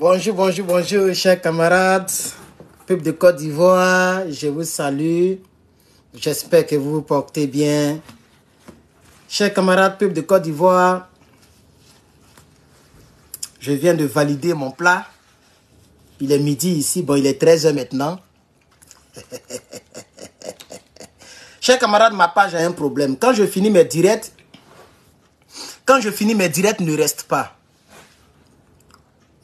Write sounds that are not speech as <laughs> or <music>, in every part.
Bonjour, bonjour, bonjour, chers camarades, peuple de Côte d'Ivoire, je vous salue. J'espère que vous vous portez bien. Chers camarades, peuple de Côte d'Ivoire, je viens de valider mon plat. Il est midi ici, bon, il est 13h maintenant. <laughs> Chers camarades, ma page a un problème. Quand je finis mes directs, quand je finis mes directs ne reste pas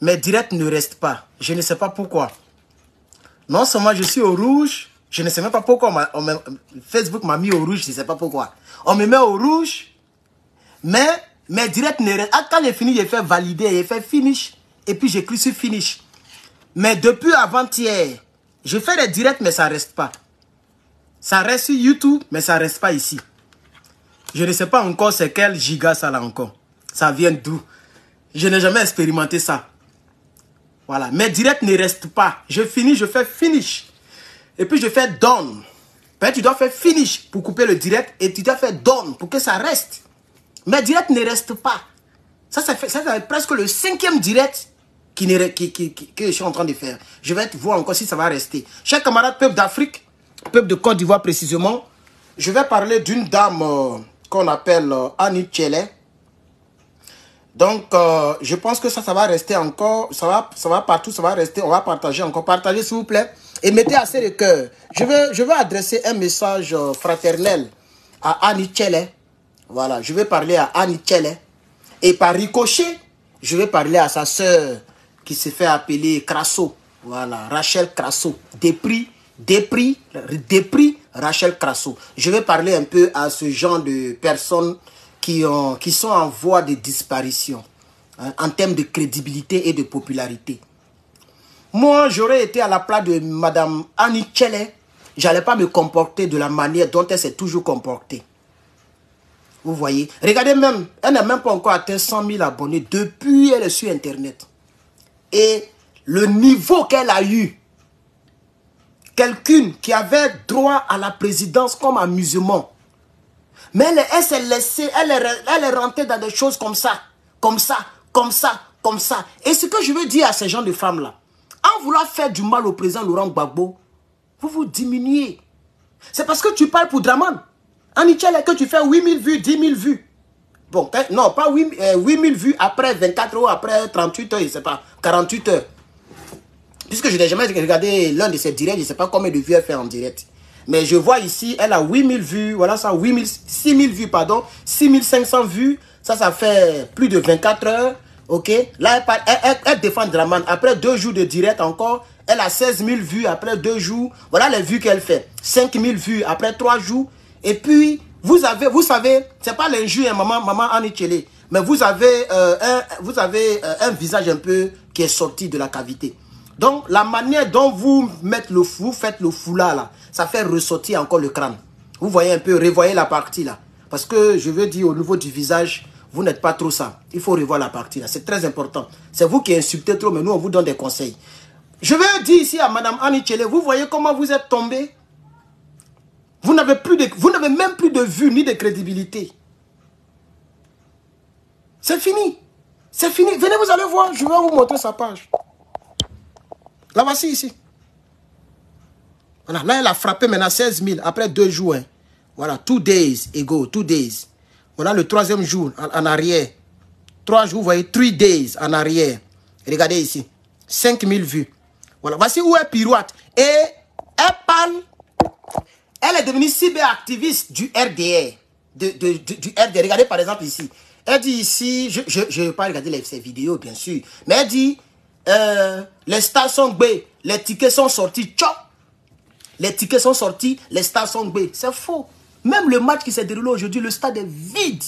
mes directs ne restent pas. Je ne sais pas pourquoi. Non seulement je suis au rouge, je ne sais même pas pourquoi Facebook m'a mis au rouge, je ne sais pas pourquoi. On me met au rouge, mais mes directs ne restent pas. Ah, quand j'ai fini, j'ai fait valider, j'ai fait finish, et puis j'écris sur finish. Mais depuis avant-hier, je fais des directs, mais ça ne reste pas. Ça reste sur YouTube, mais ça ne reste pas ici. Je ne sais pas encore c'est quel giga ça là encore. Ça vient d'où. Je n'ai jamais expérimenté ça. Voilà, mes directs ne restent pas. Je finis, je fais finish. Et puis je fais done. Ben, tu dois faire finish pour couper le direct et tu dois faire done pour que ça reste. Mes directs ne restent pas. Ça, ça fait, presque le cinquième direct qui, que je suis en train de faire. Je vais voir encore si ça va rester. Chers camarades, peuple d'Afrique, peuple de Côte d'Ivoire précisément, je vais parler d'une dame euh, qu'on appelle euh, Annie donc, euh, je pense que ça, ça va rester encore, ça va, ça va partout, ça va rester, on va partager encore. Partagez, s'il vous plaît, et mettez assez de cœur. Je veux, je veux adresser un message euh, fraternel à Annie Voilà, je vais parler à Annie Et par ricochet, je vais parler à sa sœur qui se fait appeler Crasso. Voilà, Rachel Crasso. Dépris, dépris, dépris, Rachel Crasso. Je vais parler un peu à ce genre de personnes qui, ont, qui sont en voie de disparition hein, en termes de crédibilité et de popularité. Moi, j'aurais été à la place de Madame Annie Chele, j'allais pas me comporter de la manière dont elle s'est toujours comportée. Vous voyez, regardez même, elle n'a même pas encore atteint 100 000 abonnés depuis elle est sur Internet. Et le niveau qu'elle a eu, quelqu'une qui avait droit à la présidence comme amusement, mais elle, s'est laissée, elle est, rentrée dans des choses comme ça, comme ça, comme ça, comme ça. Et ce que je veux dire à ces gens de femmes-là, en vouloir faire du mal au président Laurent Gbagbo, vous vous diminuez. C'est parce que tu parles pour Draman. En Italie, que tu fais 8000 vues, 10 000 vues. Bon, hein, non, pas 8000 euh, vues après 24 heures, après 38 heures, je ne sais pas, 48 heures. Puisque je n'ai jamais regardé l'un de ces directs, je ne sais pas combien de vues elle fait en direct. Mais je vois ici, elle a 8000 vues. Voilà ça, 8000, 6000 vues, pardon. 6500 vues. Ça, ça fait plus de 24 heures. OK Là, elle, défend Draman. Après deux jours de direct encore, elle a 16 000 vues après deux jours. Voilà les vues qu'elle fait. 5000 vues après trois jours. Et puis, vous avez, vous savez, c'est pas l'injure, hein, maman, maman Anichele. Mais vous avez, euh, vous avez euh, un visage un peu qui est sorti de la cavité. Donc, la manière dont vous, mettez le, vous faites le foulard, là, ça fait ressortir encore le crâne. Vous voyez un peu, revoyez la partie là. Parce que je veux dire, au niveau du visage, vous n'êtes pas trop ça. Il faut revoir la partie là. C'est très important. C'est vous qui insultez trop, mais nous, on vous donne des conseils. Je veux dire ici à Madame Annie vous voyez comment vous êtes tombé. Vous n'avez plus de, vous n'avez même plus de vue ni de crédibilité. C'est fini. C'est fini. Venez, vous allez voir. Je vais vous montrer sa page. Là, voici ici. Voilà, là, elle a frappé maintenant 16 000 après deux jours. Hein. Voilà, two days ego two days. Voilà le troisième jour en, arrière. Trois jours, vous voyez, three days en arrière. Regardez ici, 5 000 vues. Voilà, voici où est pirouette. Et elle parle, elle est devenue cyberactiviste du RDA. De, du RDA. Regardez par exemple ici. Elle dit ici, je ne vais pas regarder les, ses vidéos, bien sûr, mais elle dit euh, les stars sont b, les tickets sont sortis, tchop Les tickets sont sortis, les stars sont b, C'est faux. Même le match qui s'est déroulé aujourd'hui, le stade est vide.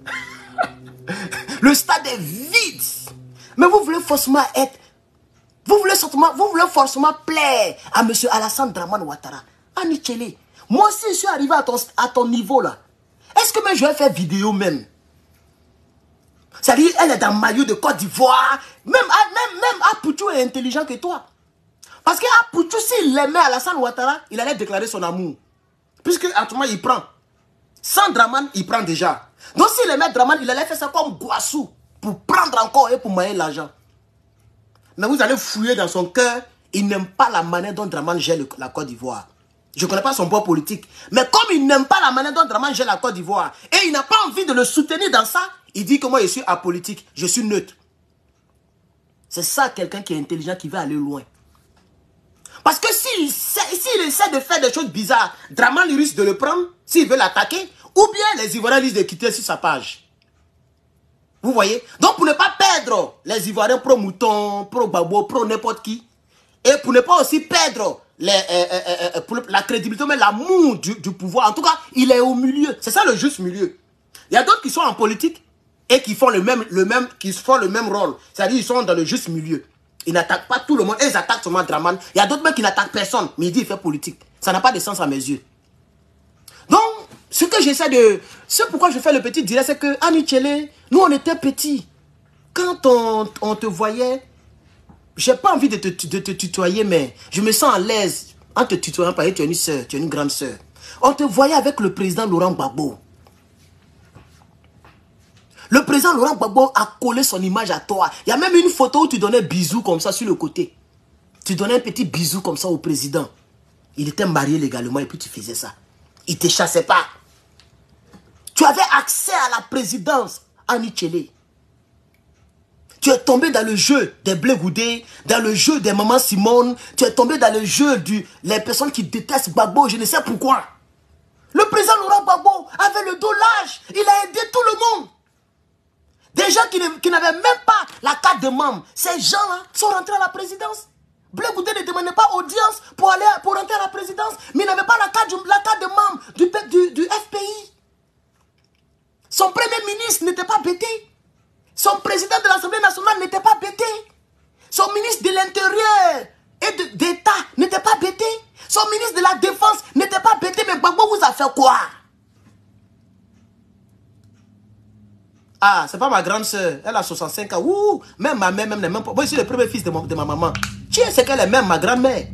<laughs> le stade est vide. Mais vous voulez forcément être... Vous voulez, forcément, vous voulez forcément plaire à monsieur Alassane Draman Ouattara. Anichele, moi aussi je suis arrivé à ton, à ton niveau là, est-ce que je vais faire vidéo même c'est-à-dire, elle est dans maillot de Côte d'Ivoire. Même, même, est intelligent que toi. Parce que Apoutou, s'il aimait Alassane Ouattara, il allait déclarer son amour. Puisque autrement il prend. Sans Draman, il prend déjà. Donc s'il aimait Draman, il allait faire ça comme Guassou. Pour prendre encore et pour mailler l'argent. Mais vous allez fouiller dans son cœur. Il n'aime pas la manière dont Draman gère la Côte d'Ivoire. Je ne connais pas son poids politique. Mais comme il n'aime pas la manière dont Draman gère la Côte d'Ivoire et il n'a pas envie de le soutenir dans ça, il dit que moi, je suis apolitique, je suis neutre. C'est ça quelqu'un qui est intelligent, qui veut aller loin. Parce que s'il essaie de faire des choses bizarres, Draman risque de le prendre, s'il veut l'attaquer, ou bien les Ivoiriens risquent de quitter sur sa page. Vous voyez Donc pour ne pas perdre les Ivoiriens pro-mouton, pro-babo, pro-n'importe qui, et pour ne pas aussi perdre euh, euh, euh, la crédibilité, mais l'amour du pouvoir, en tout cas, il est au milieu. C'est ça le juste milieu. Il y a d'autres qui sont en politique, et qui font le même, le même, qui font le même rôle. C'est-à-dire ils sont dans le juste milieu. Ils n'attaquent pas tout le monde. Ils attaquent seulement Draman. Il y a d'autres mecs qui n'attaquent personne. Mais ils disent il fait politique. Ça n'a pas de sens à mes yeux. Donc, ce que j'essaie de... Ce pourquoi je fais le petit direct, c'est que Annie nous on était petits. Quand on, te voyait, j'ai pas envie de te, tutoyer, mais je me sens à l'aise en te tutoyant Par exemple, tu es une soeur, tu es une grande soeur. On te voyait avec le président Laurent Gbagbo. Le président Laurent Gbagbo a collé son image à toi. Il y a même une photo où tu donnais bisous comme ça sur le côté. Tu donnais un petit bisou comme ça au président. Il était marié légalement et puis tu faisais ça. Il ne te chassait pas. Tu avais accès à la présidence en Ichele. Tu es tombé dans le jeu des goudés, dans le jeu des Maman Simone. Tu es tombé dans le jeu des les personnes qui détestent Gbagbo, je ne sais pourquoi. Le président Laurent Gbagbo avait le dos large. Il a aidé tout le monde. Des gens qui n'avaient même pas la carte de membre. Ces gens-là sont rentrés à la présidence. Goudé ne demandait pas audience pour, aller, pour rentrer à la présidence, mais il n'avait pas la carte, la de membre du, du, FPI. Son premier ministre n'était pas bêté. Son président de l'Assemblée nationale n'était pas bêté. Son ministre de l'Intérieur et d'État n'était pas bêté. Son ministre de la Défense n'était pas bêté. Mais Babou vous a fait quoi Ah, c'est pas ma grande soeur. Elle a 65 ans. Ouh, même ma mère, même les mêmes. Moi, je suis le premier fils de, ma maman. Tiens, c'est qu'elle est même ma grand-mère.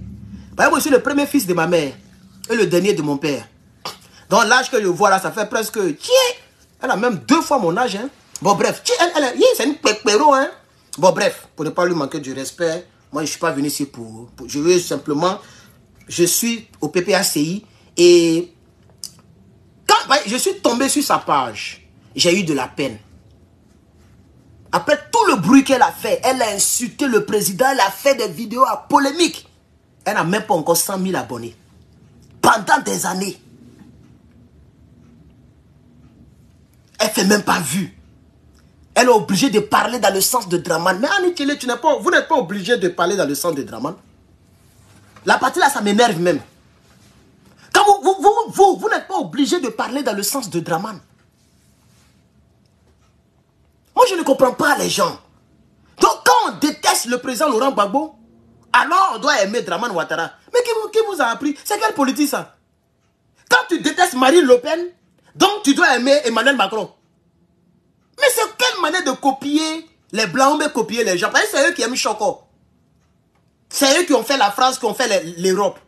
moi, je suis le premier fils de ma mère. Et le dernier de mon père. Donc, l'âge que je vois là, ça fait presque. Tiens, elle a même deux fois mon âge. Hein. Bon, bref. Tiens, elle, elle, c'est une pépéro. Hein. Bon, bref, pour ne pas lui manquer du respect, moi, je ne suis pas venu ici pour, Je veux simplement. Je suis au PPACI et. Quand je suis tombé sur sa page, j'ai eu de la peine. Après tout le bruit qu'elle a fait, elle a insulté le président, elle a fait des vidéos à polémique. Elle n'a même pas encore 100 000 abonnés. Pendant des années. Elle ne fait même pas vue. Elle est obligée de parler dans le sens de Draman. Mais Annie tu n'es pas, vous n'êtes pas obligé de parler dans le sens de Draman. La partie là, ça m'énerve même. Quand vous, n'êtes pas obligé de parler dans le sens de Draman. Moi, je ne comprends pas les gens. Donc, quand on déteste le président Laurent Gbagbo, alors on doit aimer Draman Ouattara. Mais qui vous, a appris C'est quelle politique ça Quand tu détestes Marine Le Pen, donc tu dois aimer Emmanuel Macron. Mais c'est quelle manière de copier les Blancs, mais copier les gens Parce que C'est eux qui aiment Choco. C'est eux qui ont fait la France, qui ont fait l'Europe.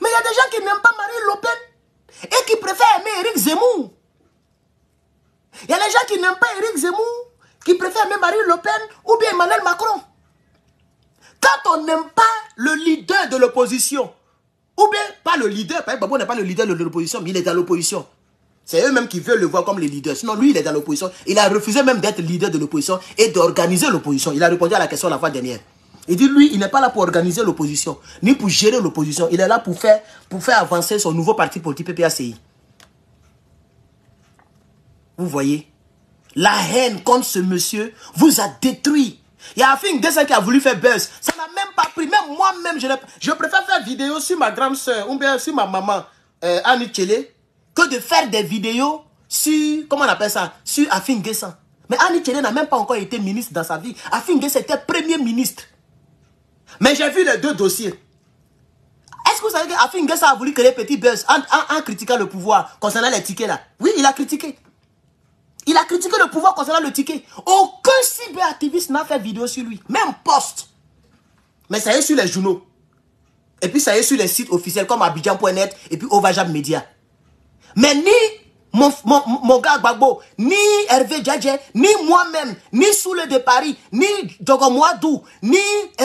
Mais il y a des gens qui n'aiment pas Marine Le Pen et qui préfèrent aimer Eric Zemmour. Il y a les gens qui n'aiment pas Eric Zemmour, qui préfèrent même Marine Le Pen ou bien Emmanuel Macron. Quand on n'aime pas le leader de l'opposition, ou bien pas le leader, par exemple, n'est pas le leader de l'opposition, mais il est dans l'opposition. C'est eux-mêmes qui veulent le voir comme le leader. Sinon, lui, il est dans l'opposition. Il a refusé même d'être leader de l'opposition et d'organiser l'opposition. Il a répondu à la question la fois dernière. Il dit, lui, il n'est pas là pour organiser l'opposition, ni pour gérer l'opposition. Il est là pour faire, pour faire avancer son nouveau parti politique PPACI. Vous voyez La haine contre ce monsieur vous a détruit. Il y a Afing qui a voulu faire buzz. Ça n'a même pas pris. Même moi-même, je, préfère faire vidéo sur ma grande sœur ou bien sur ma maman, euh, Annie que de faire des vidéos sur, comment on appelle ça, sur Afin Mais Annie n'a même pas encore été ministre dans sa vie. Afin était premier ministre. Mais j'ai vu les deux dossiers. Est-ce que vous savez qu'Afin 200 a voulu créer petit buzz en critiquant le pouvoir concernant les tickets là Oui, il a critiqué. Il a critiqué le pouvoir concernant le ticket. Aucun cyberactiviste n'a fait vidéo sur lui. Même poste. Mais ça y est sur les journaux. Et puis ça y est sur les sites officiels comme Abidjan.net et puis Ovajab Media. Mais ni mon, mon, gars Gbagbo, ni Hervé Djadje, ni moi-même, ni Soule de Paris, ni Dogomouadou, ni eh,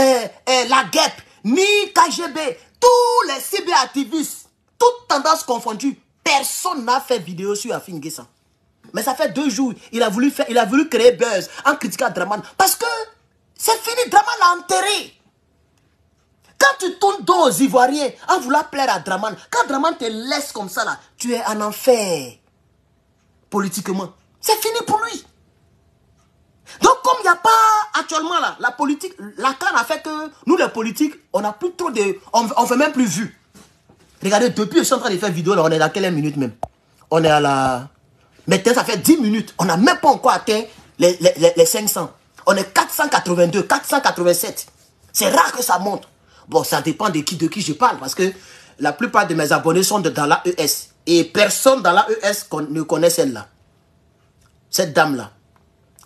eh, La Guêpe, ni KGB, tous les cyberactivistes, toutes tendances confondues, personne n'a fait vidéo sur Gessan. Mais ça fait deux jours, il a voulu, faire, il a voulu créer buzz en critiquant Draman. Parce que c'est fini, Draman l'a enterré. Quand tu tournes dos aux Ivoiriens en voulant plaire à Draman, quand Draman te laisse comme ça là, tu es en enfer. Politiquement. C'est fini pour lui. Donc comme il n'y a pas actuellement la politique, la canne a fait que nous les politiques, on n'a plus trop de... On ne fait même plus vu. Regardez, depuis je suis en train de faire vidéo là, on est à quelle minute même On est à la... Maintenant, ça fait 10 minutes. On n'a même pas encore atteint les, 500. On est 482, 487. C'est rare que ça monte. Bon, ça dépend de qui, de qui je parle. Parce que la plupart de mes abonnés sont dans la ES. Et personne dans la ES ne connaît celle-là. Cette dame-là.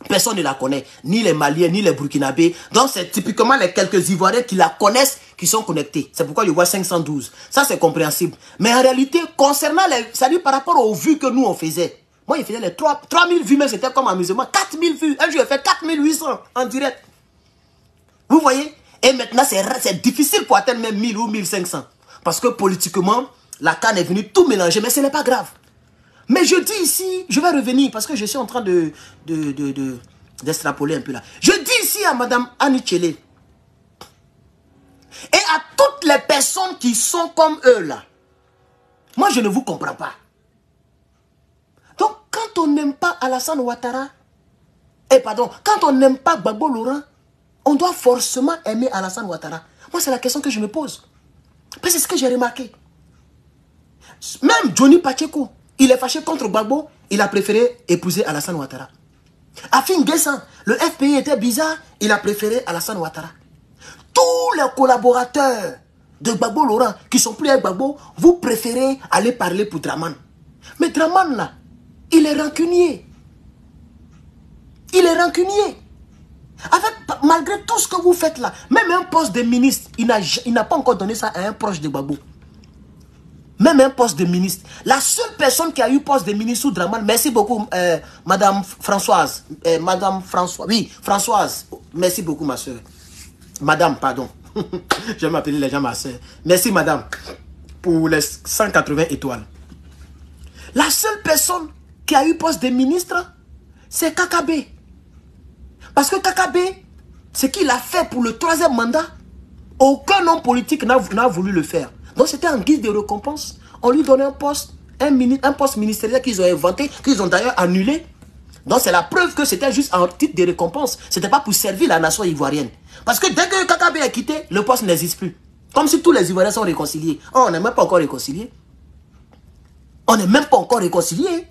Personne ne la connaît. Ni les Maliens, ni les Burkinabés. Donc, c'est typiquement les quelques Ivoiriens qui la connaissent, qui sont connectés. C'est pourquoi je vois 512. Ça, c'est compréhensible. Mais en réalité, concernant les... Ça par rapport aux vues que nous, on faisait. Moi, il faisait les 3, 3000 vues, mais c'était comme amusement. 4000 vues. Un jour, il fait 4800 en direct. Vous voyez Et maintenant, c'est difficile pour atteindre même 1000 ou 1500. Parce que politiquement, la canne est venue tout mélanger, mais ce n'est pas grave. Mais je dis ici, je vais revenir parce que je suis en train de d'extrapoler de, de, un peu là. Je dis ici à Madame Annie et à toutes les personnes qui sont comme eux là. Moi, je ne vous comprends pas on n'aime pas Alassane Ouattara, et eh, pardon, quand on n'aime pas Babo Laurent, on doit forcément aimer Alassane Ouattara. Moi, c'est la question que je me pose. Parce que c'est ce que j'ai remarqué. Même Johnny Pacheco, il est fâché contre Babo, il a préféré épouser Alassane Ouattara. Afin Gessan, le FPI était bizarre, il a préféré Alassane Ouattara. Tous les collaborateurs de Babo Laurent qui sont plus avec Babo, vous préférez aller parler pour Draman. Mais Draman là, il est rancunier. Il est rancunier. Avec, malgré tout ce que vous faites là, même un poste de ministre, il n'a pas encore donné ça à un proche de Babou. Même un poste de ministre. La seule personne qui a eu poste de ministre sous Draman, merci beaucoup, euh, Madame Françoise. Euh, madame Françoise, oui, Françoise. Merci beaucoup, ma soeur. Madame, pardon. <laughs> J'aime appeler les gens ma soeur. Merci, Madame, pour les 180 étoiles. La seule personne qui a eu poste de ministre, c'est Kakabé. Parce que Kakabé, ce qu'il a fait pour le troisième mandat, aucun homme politique n'a voulu le faire. Donc c'était en guise de récompense. On lui donnait un poste, un, un poste ministériel qu'ils ont inventé, qu'ils ont d'ailleurs annulé. Donc c'est la preuve que c'était juste en titre de récompense. Ce n'était pas pour servir la nation ivoirienne. Parce que dès que Kakabé a quitté, le poste n'existe plus. Comme si tous les Ivoiriens sont réconciliés. Oh, on n'est même pas encore réconciliés. On n'est même pas encore réconciliés.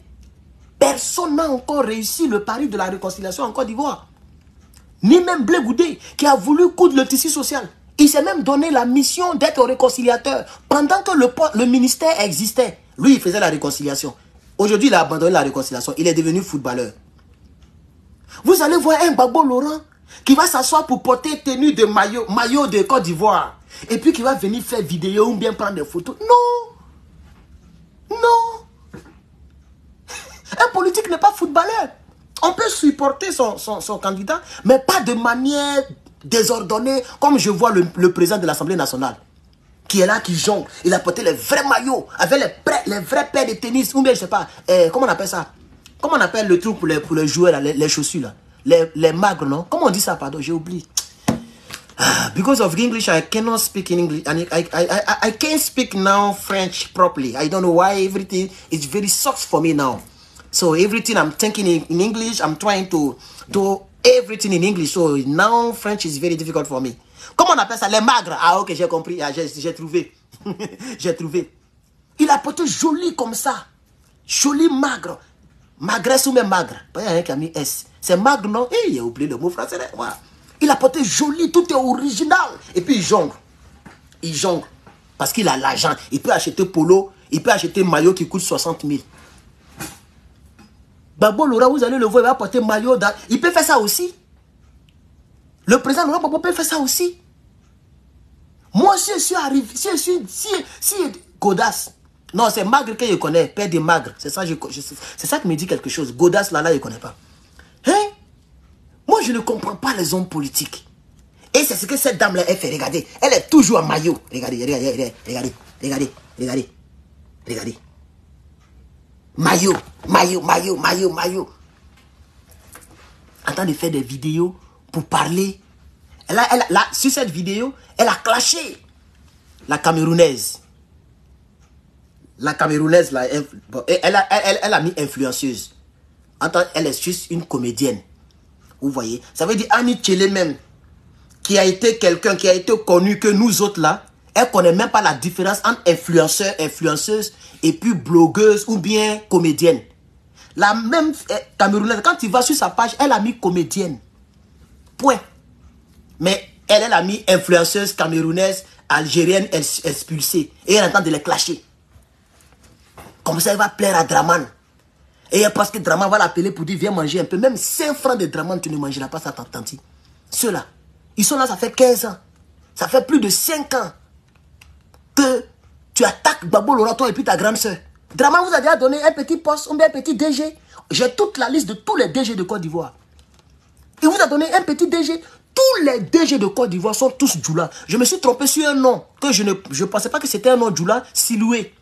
Personne n'a encore réussi le pari de la réconciliation en Côte d'Ivoire. Ni même Blé Goudé, qui a voulu coudre le tissu social. Il s'est même donné la mission d'être réconciliateur. Pendant que le, ministère existait, lui, il faisait la réconciliation. Aujourd'hui, il a abandonné la réconciliation. Il est devenu footballeur. Vous allez voir un Babo Laurent qui va s'asseoir pour porter tenue de maillot, maillot de Côte d'Ivoire. Et puis qui va venir faire vidéo ou bien prendre des photos. Non! Non! Un politique n'est pas footballeur. On peut supporter son, son, candidat, mais pas de manière désordonnée, comme je vois le, président de l'Assemblée nationale, qui est là, qui jongle. Il a porté les vrais maillots, avec les, les vrais paires de tennis, ou bien je sais pas, euh, comment on appelle ça Comment on appelle le truc pour les, pour les joueurs, les, chaussures, là? Les, les magres, non Comment on dit ça, pardon, j'ai oublié. Ah, because of English, I cannot speak in English. I, I, can't speak now French properly. I don't know why everything is very soft for me now. So everything I'm thinking in, in English, I'm trying to do everything in English. So now French is very difficult for me. Comment on appelle ça Les magres. Ah ok, j'ai compris. Ah, j'ai trouvé. <laughs> j'ai trouvé. Il a porté joli comme ça. Joli magre. Magresse ou même magre. Il y a un qui a mis S. C'est magre, non eh, Il a oublié le mot français. Il a porté joli, tout est original. Et puis il jongle. Il jongle. Parce qu'il a l'argent. Il peut acheter polo. Il peut acheter maillot qui coûte 60 000. Babo Laura, vous allez le voir, il va porter maillot. Il peut faire ça aussi. Le président Laura Babo peut faire ça aussi. Moi, si je suis arrivé, si je suis, si, si, Godas. Non, c'est Magre que je connais, père de Magre. C'est ça, c'est ça qui me dit quelque chose. Godas, là, là, je ne connais pas. Hein? Moi, je ne comprends pas les hommes politiques. Et c'est ce que cette dame-là, elle fait. Regardez, elle est toujours en maillot. Regardez, regardez, regardez, regardez, regardez, regardez. regardez maillot, maillot, maillot, maillot, maillot. En train de faire des vidéos pour parler. Elle là, sur cette vidéo, elle a clashé la Camerounaise. La Camerounaise, elle, a, mis influenceuse. elle est juste une comédienne. Vous voyez Ça veut dire Annie Tchele même, qui a été quelqu'un, qui a été connu que nous autres, là, elle ne connaît même pas la différence entre influenceur, influenceuse et puis blogueuse ou bien comédienne. La même eh, Camerounaise, quand tu vas sur sa page, elle a mis comédienne. Point. Mais elle, elle a mis influenceuse camerounaise, algérienne expulsée. Et elle entend de les clasher. Comme ça, elle va plaire à Draman. Et parce que Draman va l'appeler pour dire, viens manger un peu. Même 5 francs de Draman, tu ne mangeras pas ça, t'entends Ceux-là, ils sont là, ça fait 15 ans. Ça fait plus de 5 ans tu attaques Babo Loraton et puis ta grande soeur Drama vous a déjà donné un petit poste, un petit DG. J'ai toute la liste de tous les DG de Côte d'Ivoire. Il vous a donné un petit DG. Tous les DG de Côte d'Ivoire sont tous Djoula. Je me suis trompé sur un nom que je ne je pensais pas que c'était un nom Djoula, Siloué.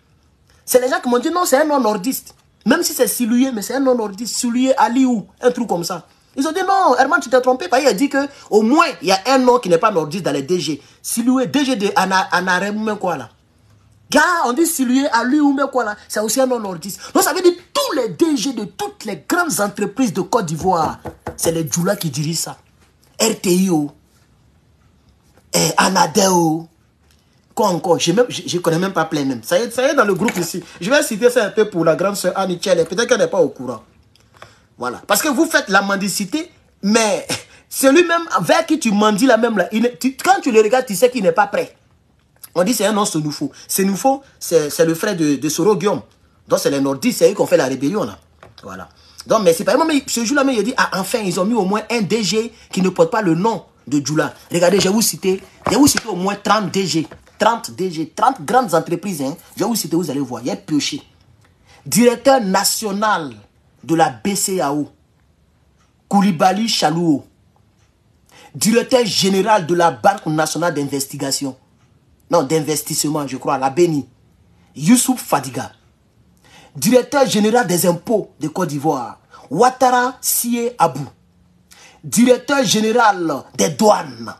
C'est les gens qui m'ont dit non, c'est un nom nordiste. Même si c'est Siloué, mais c'est un nom nordiste. Siloué, Aliou, un truc comme ça. Ils ont dit non, Herman, tu t'es trompé. Il a dit que au moins, il y a un nom qui n'est pas nordiste dans les DG. Siloué, DG de Anarem quoi là. Gars, on dit Siloué, lui ou quoi là. C'est aussi un nom nordiste. Donc ça veut dire tous les DG de toutes les grandes entreprises de Côte d'Ivoire, c'est les Djoula qui dirigent ça. RTIO, oh. eh, Anadeo, oh. quoi encore Je ne connais même pas plein même. Ça y, est, ça est dans le groupe ici. Je vais citer ça un peu pour la grande sœur Annie Peut-être qu'elle n'est pas au courant. Voilà. Parce que vous faites la mendicité, mais <laughs> c'est lui même vers qui tu mendis la même, là, quand tu le regardes, tu sais qu'il n'est pas prêt. On dit c'est un nom nous faut c'est le frère de, Soro Guillaume. Donc c'est les nordistes, c'est eux qui ont fait la rébellion là. Voilà. Donc, mais c'est pas mais ce jour-là, il a dit, ah, enfin, ils ont mis au moins un DG qui ne porte pas le nom de Djoula. Regardez, je vais vous citer, je vais vous citer au moins 30 DG. 30 DG, 30 grandes entreprises, hein. Je vais vous citer, vous allez voir, il y a pioché. Directeur national de la BCAO, Koulibaly Chalouo, directeur général de la Banque nationale d'investigation, non, d'investissement, je crois, la BENI, Youssouf Fadiga, directeur général des impôts de Côte d'Ivoire, Ouattara Sié Abou, directeur général des douanes,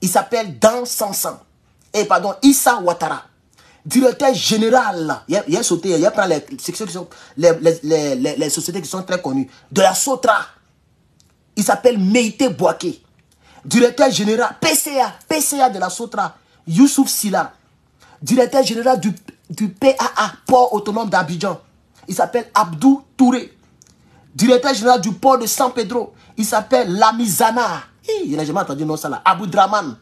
il s'appelle Dan Sansan, et eh, pardon, Issa Ouattara, directeur général, il y a sauté, il a les, sociétés qui sont très connues, de la Sotra. Il s'appelle Meite Boaké. Directeur général, PCA, PCA de la Sotra, Youssouf Silla. Directeur général du, du PAA, Port Autonome d'Abidjan. Il s'appelle Abdou Touré. Directeur général du port de San Pedro. Il s'appelle Lamizana. Il n'a jamais entendu nom ça là. Abou Draman.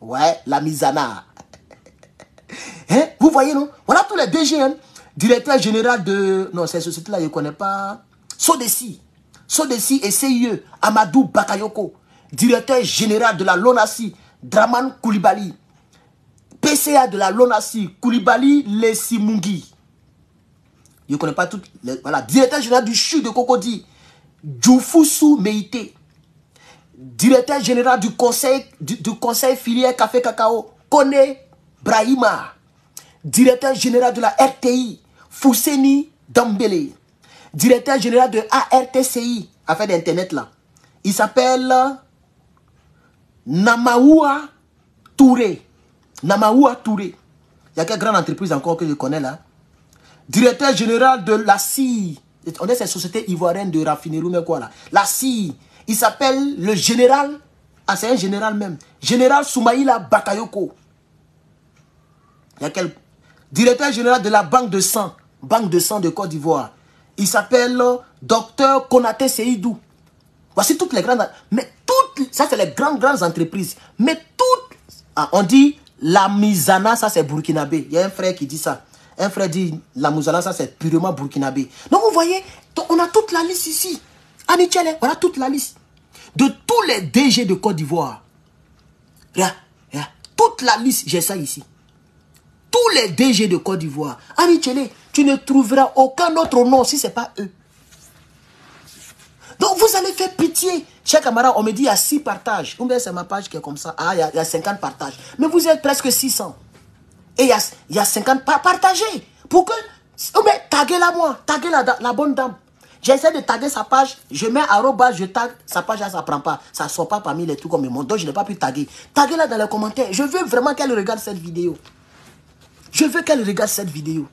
Ouais, Lamizana. Hein? Vous voyez, non Voilà tous les DGN. Directeur général de... Non, ces sociétés-là, je ne connais pas. Sodeci. Sodeci et CIE. Amadou Bakayoko. Directeur général de la LONASI. Draman Koulibaly. PCA de la LONASI. Koulibaly Lesimungi. Je ne connais pas toutes Voilà. Directeur général du CHU de Cocody. Djoufoussou Meite. Directeur général du conseil, du, conseil filière Café Cacao. Kone Brahima directeur général de la RTI, fouseni Dambélé, directeur général de ARTCI, affaire d'Internet là. Il s'appelle euh, Namaoua Touré. Namaoua Touré. Il y a quelle grande entreprise encore que je connais là. Directeur général de la CI. On est cette société ivoirienne de raffinerie mais quoi là. La CI. Il s'appelle le général. Ah, c'est un général même. Général Soumaïla Bakayoko. Il y a quel directeur général de la Banque de sang, Banque de sang de Côte d'Ivoire. Il s'appelle euh, Docteur Konate Seydou. Voici toutes les grandes... Mais toutes... Ça, c'est les grandes, grandes entreprises. Mais toutes... Ah, on dit la Mizana, ça, c'est burkinabé. Il y a un frère qui dit ça. Un frère dit la Mizana, ça, c'est purement burkinabé. Donc, vous voyez, on a toute la liste ici. on a toute la liste. De tous les DG de Côte d'Ivoire. regarde. Toute la liste, j'ai ça ici tous les DG de Côte d'Ivoire. Ami Chélé, tu ne trouveras aucun autre nom si ce n'est pas eux. Donc vous allez faire pitié. Chers camarades, on me dit il y a 6 partages. Ou bien c'est ma page qui est comme ça. Ah, il y, a, 50 partages. Mais vous êtes presque 600. Et il y a, y a 50 partagés. Pour que... Ou oh, bien taguez-la moi. Taguez la, la bonne dame. J'essaie de taguer sa page, je mets arroba, je tague. sa page, ça ne prend pas. Ça ne sort pas parmi les trucs comme mon dos. je n'ai pas pu taguer. Taguez-la dans les commentaires. Je veux vraiment qu'elle regarde cette vidéo. Je veux qu'elle regarde cette vidéo.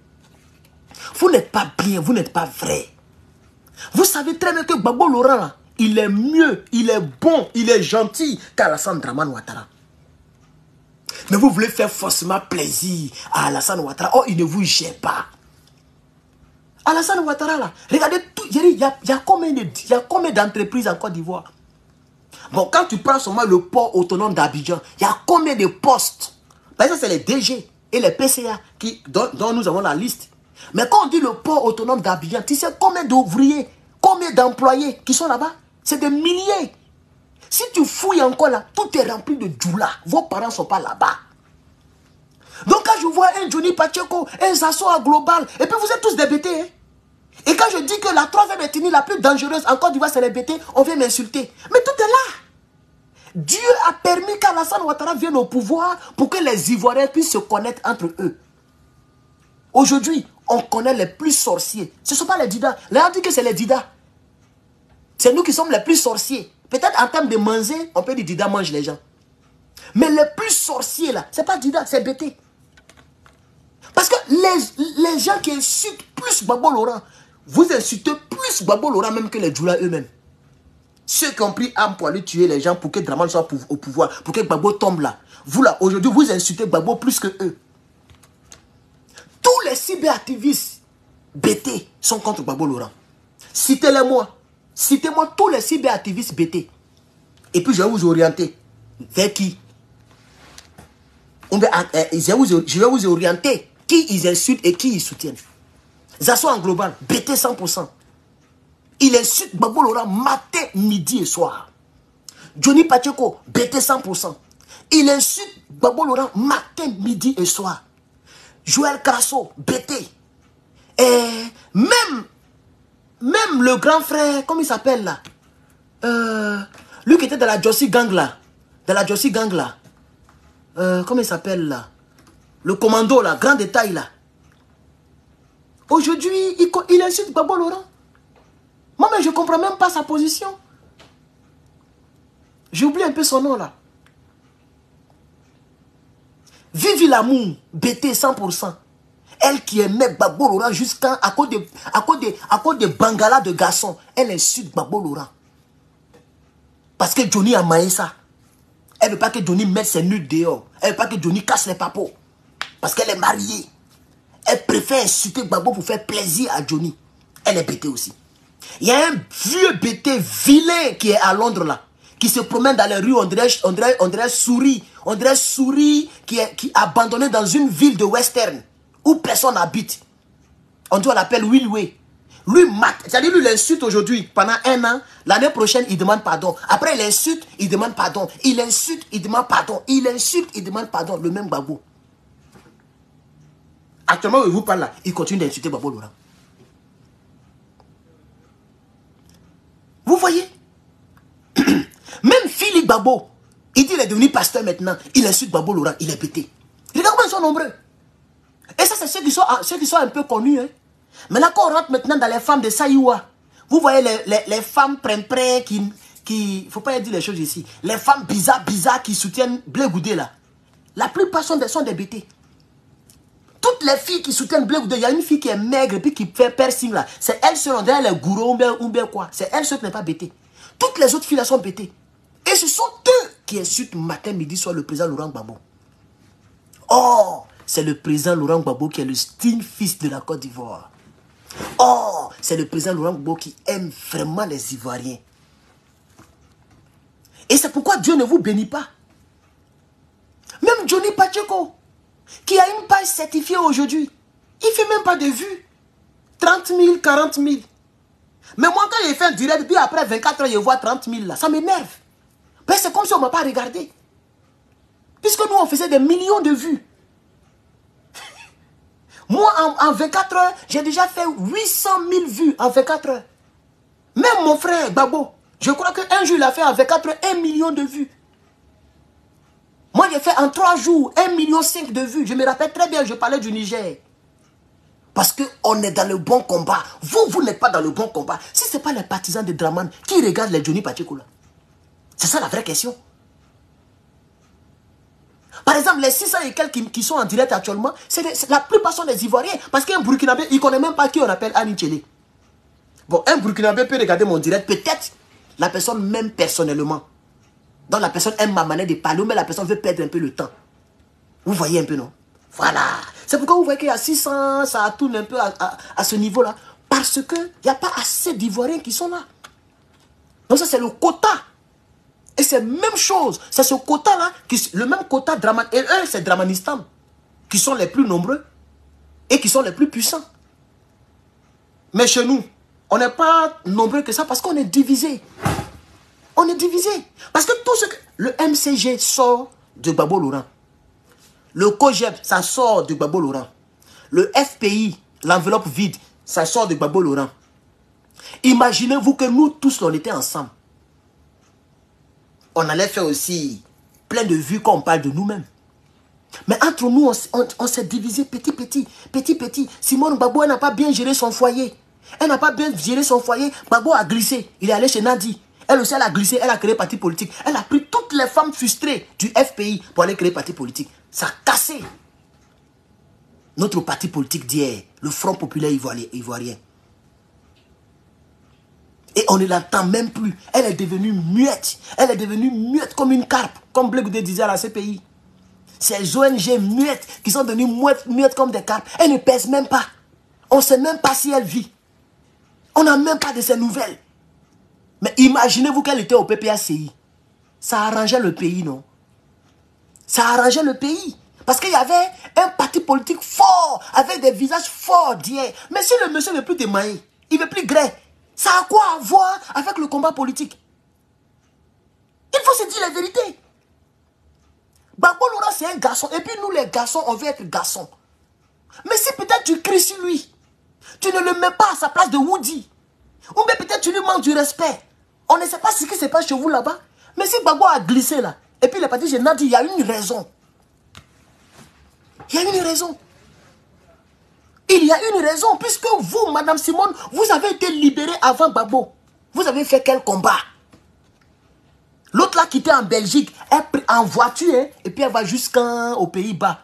Vous n'êtes pas bien, vous n'êtes pas vrai. Vous savez très bien que Babo Laurent, il est mieux, il est bon, il est gentil qu'Alassane Draman Ouattara. Mais vous voulez faire forcément plaisir à Alassane Ouattara. Oh, il ne vous gère pas. Alassane Ouattara, là, regardez tout. Il y a, combien d'entreprises en Côte d'Ivoire Bon, quand tu prends seulement le port autonome d'Abidjan, il y a combien de postes Parce ben, que c'est les DG et les PCA qui, dont, nous avons la liste. Mais quand on dit le port autonome d'Abidjan, tu sais combien d'ouvriers, combien d'employés qui sont là-bas C'est des milliers. Si tu fouilles encore là, tout est rempli de djoula. Vos parents ne sont pas là-bas. Donc quand je vois un Johnny Pacheco, un à Global, et puis vous êtes tous des BT. Hein. Et quand je dis que la troisième ethnie la plus dangereuse encore Côte d'Ivoire, c'est les bêtés, on vient m'insulter. Mais tout est là. Dieu a permis qu'Alassane Ouattara vienne au pouvoir pour que les Ivoiriens puissent se connaître entre eux. Aujourd'hui, on connaît les plus sorciers. Ce ne sont pas les Didas. Les gens dit que c'est les Didas. C'est nous qui sommes les plus sorciers. Peut-être en termes de manger, on peut dire didas mange les gens. Mais les plus sorciers, là, ce n'est pas didas, c'est Bété. Parce que les, gens qui insultent plus Babo Laurent, vous insultez plus Babo Laurent même que les Djoula eux-mêmes. Ceux qui ont pris arme pour aller tuer les gens pour que Draman soit au pouvoir, pour que Babo tombe là. Vous là, aujourd'hui, vous insultez Babo plus que eux. Tous les cyberactivistes BT sont contre Babo Laurent. Citez-les-moi. Citez-moi tous les cyberactivistes BT. Et puis je vais vous orienter. Vers qui eh, je vais vous orienter qui ils insultent et qui ils soutiennent. Ça soit en global, BT 100%. Il insulte Babo Laurent matin, midi et soir. Johnny Pacheco, bêté 100%. Il insulte Babo Laurent matin, midi et soir. Joël Crasso, bêté. Et même, même le grand frère, comment il s'appelle là euh, Lui qui était dans la Jossi Gang là. Dans la Jossi Gang là. Euh, comment il s'appelle là Le commando là, grand détail là. Aujourd'hui, il, il insulte Babo Laurent. Moi, je ne comprends même pas sa position. J'ai oublié un peu son nom là. Vive l'amour, BT 100%. Elle qui aimait Babo Laurent jusqu'à à cause de à de à de Bangala de garçon, elle insulte Babo Laurent. Parce que Johnny a maillé ça. Elle ne veut pas que Johnny mette ses nudes dehors. Elle ne veut pas que Johnny casse les papos. Parce qu'elle est mariée. Elle préfère insulter Babo pour faire plaisir à Johnny. Elle est bêtée aussi. Il y a un vieux bété vilain qui est à Londres là, qui se promène dans les rues, André André, André souris, qui est, qui abandonné dans une ville de western où personne n'habite. On doit Will Way Lui mate, c'est-à-dire lui l'insulte aujourd'hui pendant un an, l'année prochaine il demande pardon. Après il insulte, il demande pardon. Il insulte, il demande pardon. Il insulte, il demande pardon. Le même Babo. Actuellement, il vous parle là, il continue d'insulter Babo Laurent. Vous voyez <clears throat> Même Philippe Babo, il dit qu'il est devenu pasteur maintenant. Il insulte Babo Laurent, il est pété. Regardez ils sont nombreux. Et ça, c'est ceux qui sont, ceux qui sont un peu connus. Hein. Maintenant, quand on rentre maintenant dans les femmes de Saïwa, vous voyez les, les, les femmes près qui... Il ne faut pas dire les choses ici. Les femmes bizarres, bizarres qui soutiennent Blé Goudé là. La plupart sont des, sont des bêtés. Toutes les filles qui soutiennent Blé il y a une fille qui est maigre et puis qui fait piercing là. C'est elle se rendait elle est gourou ou bien, quoi. C'est elle seule qui n'est pas bêtée. Toutes les autres filles là sont bêtées. Et ce sont eux qui insultent matin, midi, soir le président Laurent Gbagbo. Or, oh, c'est le président Laurent Gbagbo qui est le sting fils de la Côte d'Ivoire. Or, oh, c'est le président Laurent Gbagbo qui aime vraiment les Ivoiriens. Et c'est pourquoi Dieu ne vous bénit pas. Même Johnny Pacheco, qui a une page certifiée aujourd'hui, il ne fait même pas de vues. 30 000, 40 000. Mais moi, quand j'ai fait un direct, puis après 24 heures, je vois 30 000 là. Ça m'énerve. Mais ben, c'est comme si on ne m'a pas regardé. Puisque nous, on faisait des millions de vues. <laughs> moi, en, en, 24 heures, j'ai déjà fait 800 000 vues en 24 heures. Même mon frère, Babo, je crois qu'un jour, il a fait en 24 heures 1 million de vues. Moi, j'ai fait en trois jours 1,5 million de vues. Je me rappelle très bien, je parlais du Niger. Parce qu'on est dans le bon combat. Vous, vous n'êtes pas dans le bon combat. Si ce n'est pas les partisans de Draman qui regardent les Johnny Pachikula. C'est ça la vraie question. Par exemple, les 600 et quelques qui, sont en direct actuellement, c'est la plupart sont des Ivoiriens. Parce qu'un Burkinabé, il ne connaît même pas qui on appelle Tchele. Bon, un Burkinabé peut regarder mon direct, peut-être la personne même personnellement. Donc la personne aime ma manière de parler, mais la personne veut perdre un peu le temps. Vous voyez un peu, non Voilà. C'est pourquoi vous voyez qu'il y a 600, ça tourne un peu à, ce niveau-là. Parce qu'il n'y a pas assez d'Ivoiriens qui sont là. Donc ça, c'est le quota. Et c'est même chose. C'est ce quota-là, le même quota Draman. Et eux, c'est Dramanistan, qui sont les plus nombreux et qui sont les plus puissants. Mais chez nous, on n'est pas nombreux que ça parce qu'on est divisé. On est divisé. Parce que tout ce que... Le MCG sort de Babo Laurent. Le COGEP, ça sort de Babo Laurent. Le FPI, l'enveloppe vide, ça sort de Babo Laurent. Imaginez-vous que nous tous, on était ensemble. On allait faire aussi plein de vues quand on parle de nous-mêmes. Mais entre nous, on, s'est divisé petit, petit, petit, petit. Simone Babo, elle n'a pas bien géré son foyer. Elle n'a pas bien géré son foyer. Babo a glissé. Il est allé chez Nadi. Elle aussi, elle a glissé, elle a créé parti politique. Elle a pris toutes les femmes frustrées du FPI pour aller créer parti politique. Ça a cassé notre parti politique d'hier, le Front populaire ivoirien. Et on ne l'entend même plus. Elle est devenue muette. Elle est devenue muette comme une carpe, comme Blegoudé disait à la CPI. Ces ONG muettes qui sont devenues muettes, comme des carpes, elles ne pèsent même pas. On ne sait même pas si elle vit. On n'a même pas de ses nouvelles. Mais imaginez-vous qu'elle était au PPACI. Ça arrangeait le pays, non Ça arrangeait le pays. Parce qu'il y avait un parti politique fort, avec des visages forts d'hier. Mais si le monsieur ne veut plus démailler, il ne veut plus gré, ça a quoi à voir avec le combat politique Il faut se dire la vérité. Babo Laurent, c'est un garçon. Et puis nous, les garçons, on veut être garçons. Mais si peut-être tu cries sur lui, tu ne le mets pas à sa place de Woody, ou bien peut-être tu lui manques du respect, on ne sait pas ce qui se passe chez vous là-bas. Mais si Babo a glissé là, et puis il est parti n'ai dit, il y a une raison. Il y a une raison. Il y a une raison, puisque vous, Madame Simone, vous avez été libérée avant Babo. Vous avez fait quel combat L'autre là qui était en Belgique, elle est en voiture, et puis elle va jusqu'aux Pays-Bas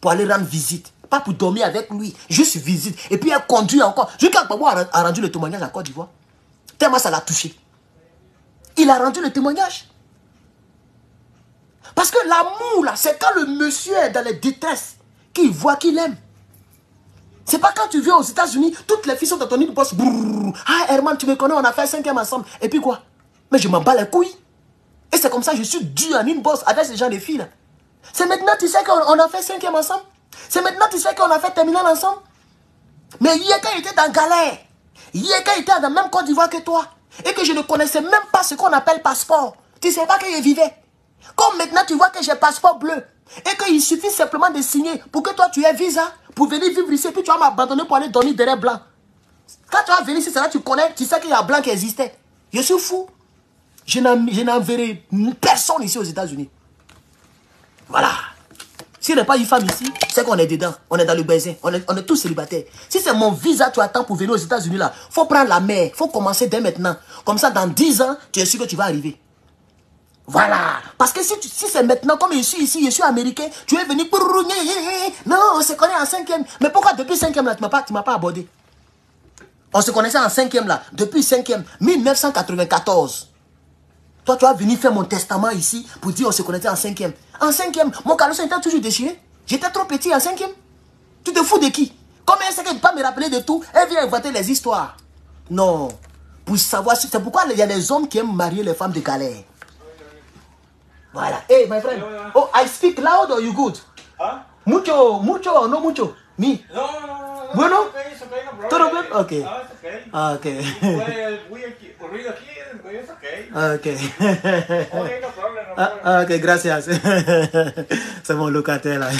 pour aller rendre visite. Pas pour dormir avec lui, juste visite. Et puis elle conduit encore, jusqu'à Babo a rendu le témoignage en Côte d'Ivoire. Tellement ça l'a touché. Il a rendu le témoignage. Parce que l'amour, là, c'est quand le monsieur est dans les détresse qu'il voit qu'il aime. C'est pas quand tu viens aux États-Unis, toutes les filles sont dans ton île Ah, Herman, tu me connais, on a fait un cinquième ensemble. Et puis quoi Mais je m'en bats les couilles. Et c'est comme ça, je suis dû en une bosse avec ces gens de filles C'est maintenant, tu sais qu'on a fait cinquième ensemble. C'est maintenant, tu sais qu'on a fait terminal ensemble. Mais hier, quand il était dans galère, hier, quand il était dans la même Côte d'Ivoire que toi, et que je ne connaissais même pas ce qu'on appelle passeport. Tu ne sais pas que je vivais. Comme maintenant tu vois que j'ai passeport bleu et qu'il suffit simplement de signer pour que toi tu aies visa pour venir vivre ici et puis tu vas m'abandonner pour aller dormir derrière blanc. Quand tu vas venir ici, tu connais, tu sais qu'il y a blanc qui existait. Je suis fou. Je n'enverrai personne ici aux États-Unis. Voilà. S'il n'y a pas une femme ici, c'est qu'on est dedans. On est dans le baiser. On est, tous célibataires. Si c'est mon visa, tu attends pour venir aux États-Unis là. Faut prendre la mer. Faut commencer dès maintenant. Comme ça, dans 10 ans, tu es sûr que tu vas arriver. Voilà. Parce que si, si c'est maintenant, comme je suis ici, je suis américain, tu es venu pour... Non, on se connaît en cinquième. Mais pourquoi depuis cinquième là, tu ne m'as pas abordé On se connaissait en cinquième là, depuis 5e, cinquième, 1994. Toi, tu vas venir faire mon testament ici pour dire on se connaissait en cinquième. En cinquième, mon carrosson était toujours déchiré. J'étais trop petit en cinquième. Tu te fous de qui Comment est-ce qu'elle ne peut pas me rappeler de tout Elle vient inventer les histoires. Non. Pour savoir, si c'est pourquoi il y a les hommes qui aiment marier les femmes de galère. Voilà. Hey, my friend. Oh, I speak loud or you good? Mucho, mucho, no mucho. Me. Bueno, todo bien, ok. Ah, ok. Ok. Ah, ah, ok, gracias. C'est mon locataire là.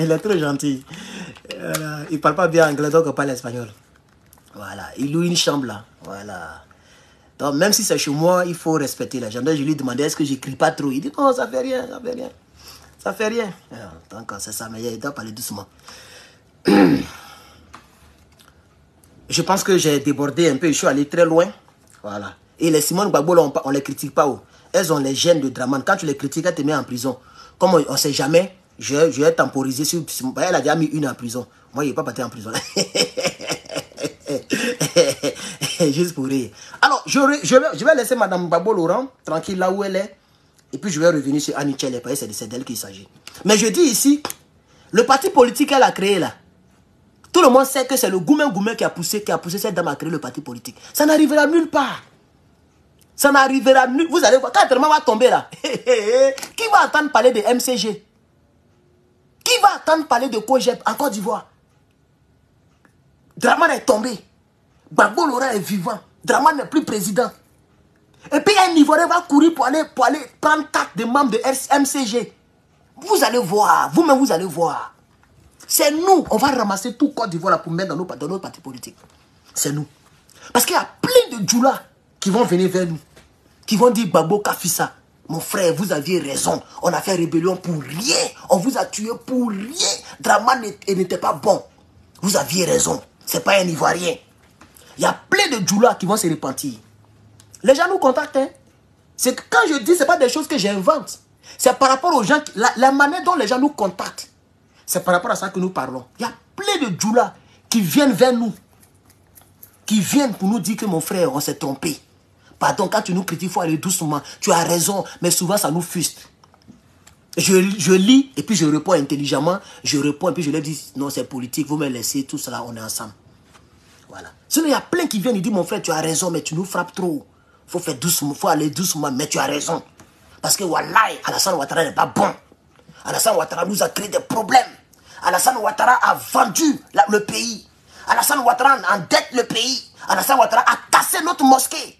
Il est trop gentil. Il Il parle pas bien anglais, donc il parle espagnol. Voilà. Il loue une chambre là. Voilà. Donc même si c'est chez moi, il faut respecter la gendarme. Je lui demandais est-ce que crie pas trop. Il dit non, oh, ça fait rien, ça fait rien. Ça fait rien. Ah, donc c'est ça, mais il doit parler doucement. <clears throat> je pense que j'ai débordé un peu, je suis allé très loin. Voilà. Et les Simone Babo, on ne les critique pas. Oh. Elles ont les gènes de Draman. Quand tu les critiques, elles te mettent en prison. Comme on ne sait jamais, je, vais temporiser sur... Elle a déjà mis une en prison. Moi, je n'ai pas parti en prison. <laughs> Juste pour rire. Alors, je, vais laisser Madame Babo Laurent tranquille là où elle est. Et puis, je vais revenir sur Annie c'est d'elle qu'il s'agit. Mais je dis ici, le parti politique qu'elle a créé là, tout le monde sait que c'est le goumen goumen qui a poussé, qui a poussé cette dame à créer le parti politique. Ça n'arrivera nulle part. Ça n'arrivera nulle. Vous allez voir, quand Draman va tomber là, <laughs> qui va attendre parler de MCG Qui va attendre parler de Cogep en Côte d'Ivoire Draman est tombé. Babo Laurent est vivant. Draman n'est plus président. Et puis un Ivoirien va courir pour aller, pour prendre quatre des membres de MCG. Vous allez voir, vous-même vous allez voir. C'est nous. On va ramasser tout Côte d'Ivoire pour mettre dans, nos, notre parti politique. C'est nous. Parce qu'il y a plein de djoulas qui vont venir vers nous. Qui vont dire, Babo Kafissa, mon frère, vous aviez raison. On a fait rébellion pour rien. On vous a tué pour rien. et n'était pas bon. Vous aviez raison. C'est pas un Ivoirien. Il y a plein de djoulas qui vont se repentir. Les gens nous contactent. Hein. C'est quand je dis, ce pas des choses que j'invente. C'est par rapport aux gens, la manière dont les gens nous contactent. C'est par rapport à ça que nous parlons. Il y a plein de djoulas qui viennent vers nous, qui viennent pour nous dire que mon frère, on s'est trompé. Pardon, quand tu nous critiques, il faut aller doucement. Tu as raison, mais souvent ça nous fuste. Je, lis et puis je réponds intelligemment. Je réponds et puis je leur dis non, c'est politique, vous me laissez, tout cela, on est ensemble. Voilà. Sinon, il y a plein qui viennent et disent mon frère, tu as raison, mais tu nous frappes trop. faut faut aller doucement, mais tu as raison. Parce que Wallahi, Alassane Ouattara n'est pas bon. Alassane Ouattara nous a créé des problèmes. Alassane Ouattara a vendu le pays. Alassane Ouattara endette le pays. Alassane Ouattara a cassé notre mosquée.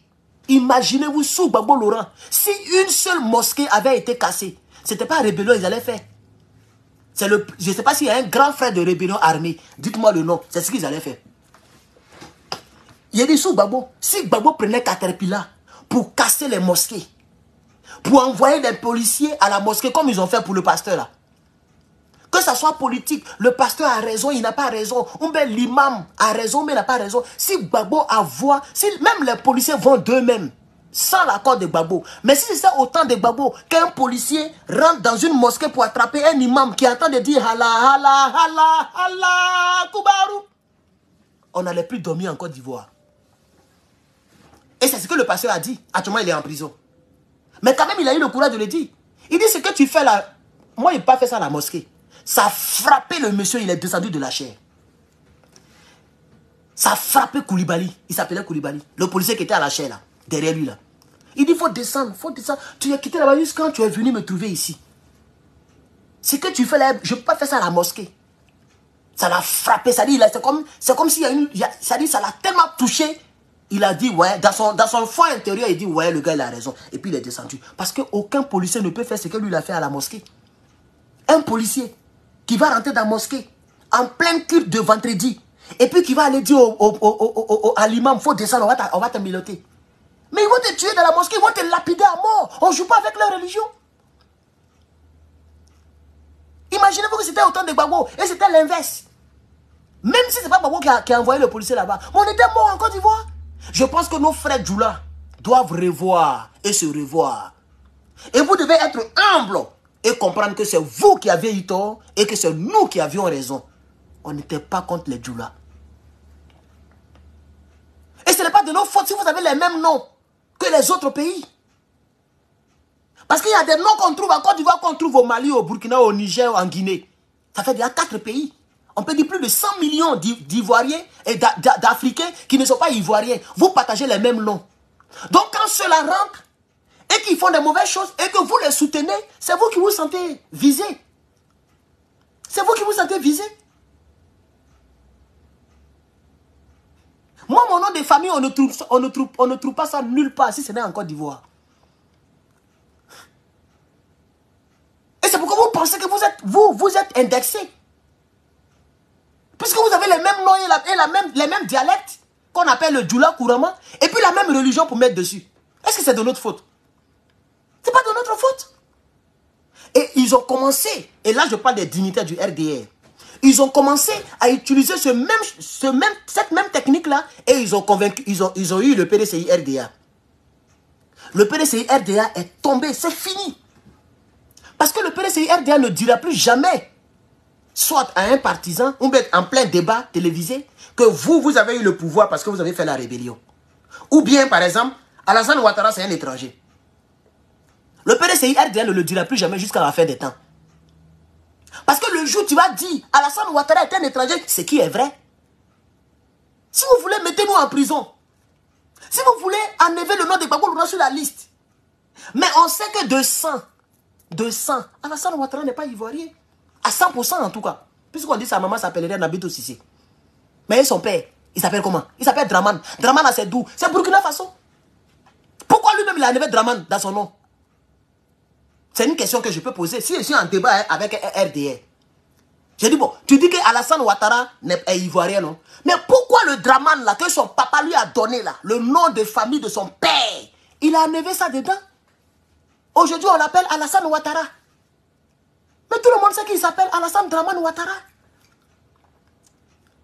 Imaginez-vous sous Babo Laurent, si une seule mosquée avait été cassée, ce n'était pas rébellion, ils allaient faire. Le, je ne sais pas s'il y a un grand frère de rébellion armé. Dites-moi le nom. C'est ce qu'ils allaient faire. Il y a des sous Babo. Si Babo prenait Caterpillar pour casser les mosquées, pour envoyer des policiers à la mosquée comme ils ont fait pour le pasteur là. Que ça soit politique, le pasteur a raison, il n'a pas raison. Ou bien l'imam a raison, mais il n'a pas raison. Si Babo a voix, même les policiers vont d'eux-mêmes, sans l'accord de Babo. Mais si c'est autant de Babo, qu'un policier rentre dans une mosquée pour attraper un imam qui attend de dire Hala, hala, hala, hala, Koubarou. On n'allait plus dormir en Côte d'Ivoire. Et c'est ce que le pasteur a dit. Actuellement, il est en prison. Mais quand même, il a eu le courage de le dire. Il dit, ce que tu fais là, moi, je n'ai pas fait ça à la mosquée. Ça a frappé le monsieur, il est descendu de la chair. Ça a frappé Koulibaly. Il s'appelait Koulibaly. Le policier qui était à la chair là, derrière lui là. Il dit, faut descendre, faut descendre. Tu es quitté là-bas jusqu'à quand tu es venu me trouver ici. Ce que tu fais là, je n'ai pas fait ça à la mosquée. Ça l'a frappé, ça dit, c'est comme, comme s'il y a une... Ça dit, ça l'a tellement touché il a dit, ouais, dans son, dans foi intérieur, il dit, ouais, le gars, il a raison. Et puis, il est descendu. Parce qu'aucun policier ne peut faire ce que lui, a fait à la mosquée. Un policier qui va rentrer dans la mosquée en plein culte de vendredi et puis qui va aller dire au, au, à l'imam, faut descendre, on va te Mais ils vont te tuer dans la mosquée, ils vont te lapider à mort. On joue pas avec leur religion. Imaginez-vous que c'était autant de Babo et c'était l'inverse. Même si c'est pas Babo qui a, qui a envoyé le policier là-bas, mais on était mort en Côte d'Ivoire. Je pense que nos frères djoulas doivent revoir et se revoir. Et vous devez être humble et comprendre que c'est vous qui avez eu tort et que c'est nous qui avions raison. On n'était pas contre les Djoula. Et ce n'est pas de nos fautes si vous avez les mêmes noms que les autres pays. Parce qu'il y a des noms qu'on trouve en Côte d'Ivoire, qu'on trouve au Mali, au Burkina, au Niger, en Guinée. Ça fait déjà quatre pays. On peut dire plus de 100 millions d'Ivoiriens et d'Africains qui ne sont pas Ivoiriens. Vous partagez les mêmes noms. Donc quand cela rentre et qu'ils font des mauvaises choses et que vous les soutenez, c'est vous qui vous sentez visé. C'est vous qui vous sentez visé. Moi, mon nom de famille, on ne trouve, on ne trouve, on ne trouve pas ça nulle part si ce n'est en Côte d'Ivoire. Et c'est pourquoi vous pensez que vous êtes, vous, vous êtes indexé. Puisque vous avez les mêmes lois et, même, les mêmes dialectes qu'on appelle le djula couramment, et puis la même religion pour mettre dessus. Est-ce que c'est de notre faute C'est pas de notre faute. Et ils ont commencé, et là je parle des dignitaires du RDA, ils ont commencé à utiliser ce même, ce même, cette même technique-là et ils ont, convaincu, ont, ils ont eu le PDCI RDA. Le PDCI RDA est tombé, c'est fini. Parce que le PDCI RDA ne dira plus jamais soit à un partisan, ou bien en plein débat télévisé, que vous, vous avez eu le pouvoir parce que vous avez fait la rébellion. Ou bien, par exemple, Alassane Ouattara, c'est un étranger. Le PDCI ne le dira plus jamais jusqu'à la fin des temps. Parce que le jour où tu vas dire Alassane Ouattara est un étranger, ce qui est vrai. Si vous voulez, mettez-nous en prison. Si vous voulez, enlever le nom de sur la liste. Mais on sait que de sang, de sang, Alassane Ouattara n'est pas ivoirien. À 100% en tout cas. Puisqu'on dit sa maman s'appellerait Nabito Sissé. Mais son père, il s'appelle comment Il s'appelle Draman. Draman, c'est d'où C'est Burkina Faso. Pourquoi lui-même il a enlevé Draman dans son nom C'est une question que je peux poser. Si je suis en débat hein, avec RDR, j'ai dit, bon, tu dis que Alassane Ouattara est ivoirien, non Mais pourquoi le Draman, là, que son papa lui a donné, là, le nom de famille de son père, il a enlevé ça dedans Aujourd'hui, on l'appelle Alassane Ouattara tout le monde sait qu'il s'appelle Alassane Draman Ouattara.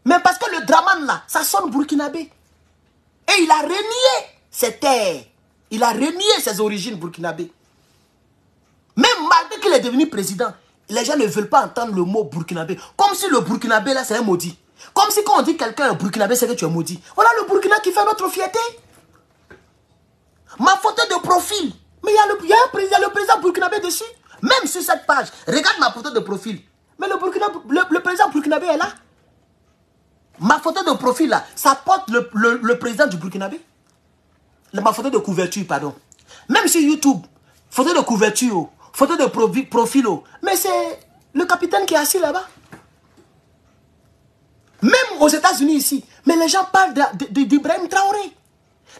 Mais parce que le Draman là, ça sonne burkinabé. Et il a renié ses terres. Il a renié ses origines burkinabé. Même malgré qu'il est devenu président, les gens ne veulent pas entendre le mot burkinabé. Comme si le burkinabé là, c'est un maudit. Comme si quand on dit quelqu'un est burkinabé, c'est que tu es maudit. Voilà le Burkinabé qui fait notre fierté. Ma photo de profil. Mais il y, y, a le président burkinabé dessus. Même sur cette page, regarde ma photo de profil. Mais le, Burkina, le, président burkinabé est là. Ma photo de profil, là, ça porte le, président du Burkinabé. Ma photo de couverture, pardon. Même sur YouTube, photo de couverture, photo de profil. Oh. Mais c'est le capitaine qui est assis là-bas. Même aux États-Unis ici. Mais les gens parlent d'Ibrahim Traoré.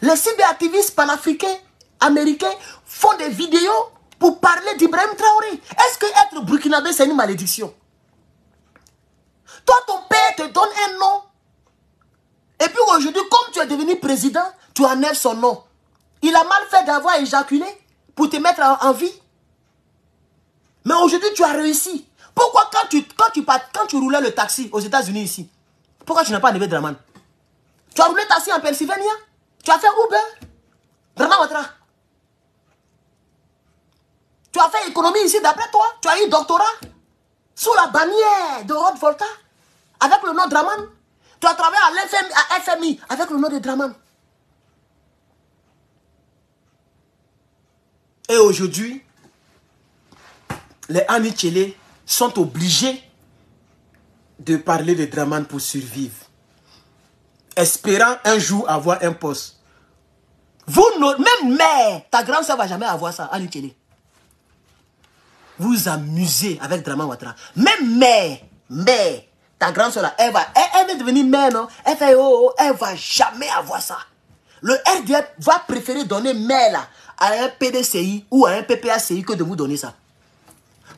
Les cyberactivistes panafricains, américains, font des vidéos pour parler d'Ibrahim Traoré. Est-ce que être burkinabé, c'est une malédiction Toi, ton père te donne un nom. Et puis aujourd'hui, comme tu es devenu président, tu enlèves son nom. Il a mal fait d'avoir éjaculé pour te mettre en vie. Mais aujourd'hui, tu as réussi. Pourquoi quand tu, quand tu, quand tu roulais le taxi aux États-Unis ici, pourquoi tu n'as pas enlevé Draman Tu as roulé taxi en Pennsylvanie Tu as fait Uber Draman Ouattara tu as fait économie ici d'après toi. Tu as eu doctorat sous la bannière de Rod Volta avec le nom Draman. Tu as travaillé à l'FMI FMI, avec le nom de Draman. Et aujourd'hui, les Anichelés sont obligés de parler de Draman pour survivre, espérant un jour avoir un poste. Vous, même mère, ta grande soeur va jamais avoir ça, Anichelé vous amusez avec Draman Ouattara. Même mais, mais ta grande soeur, elle va, elle, elle va devenir mère, non Elle fait, oh, oh, elle va jamais avoir ça. Le RDF va préférer donner mère là, à un PDCI ou à un PPACI que de vous donner ça.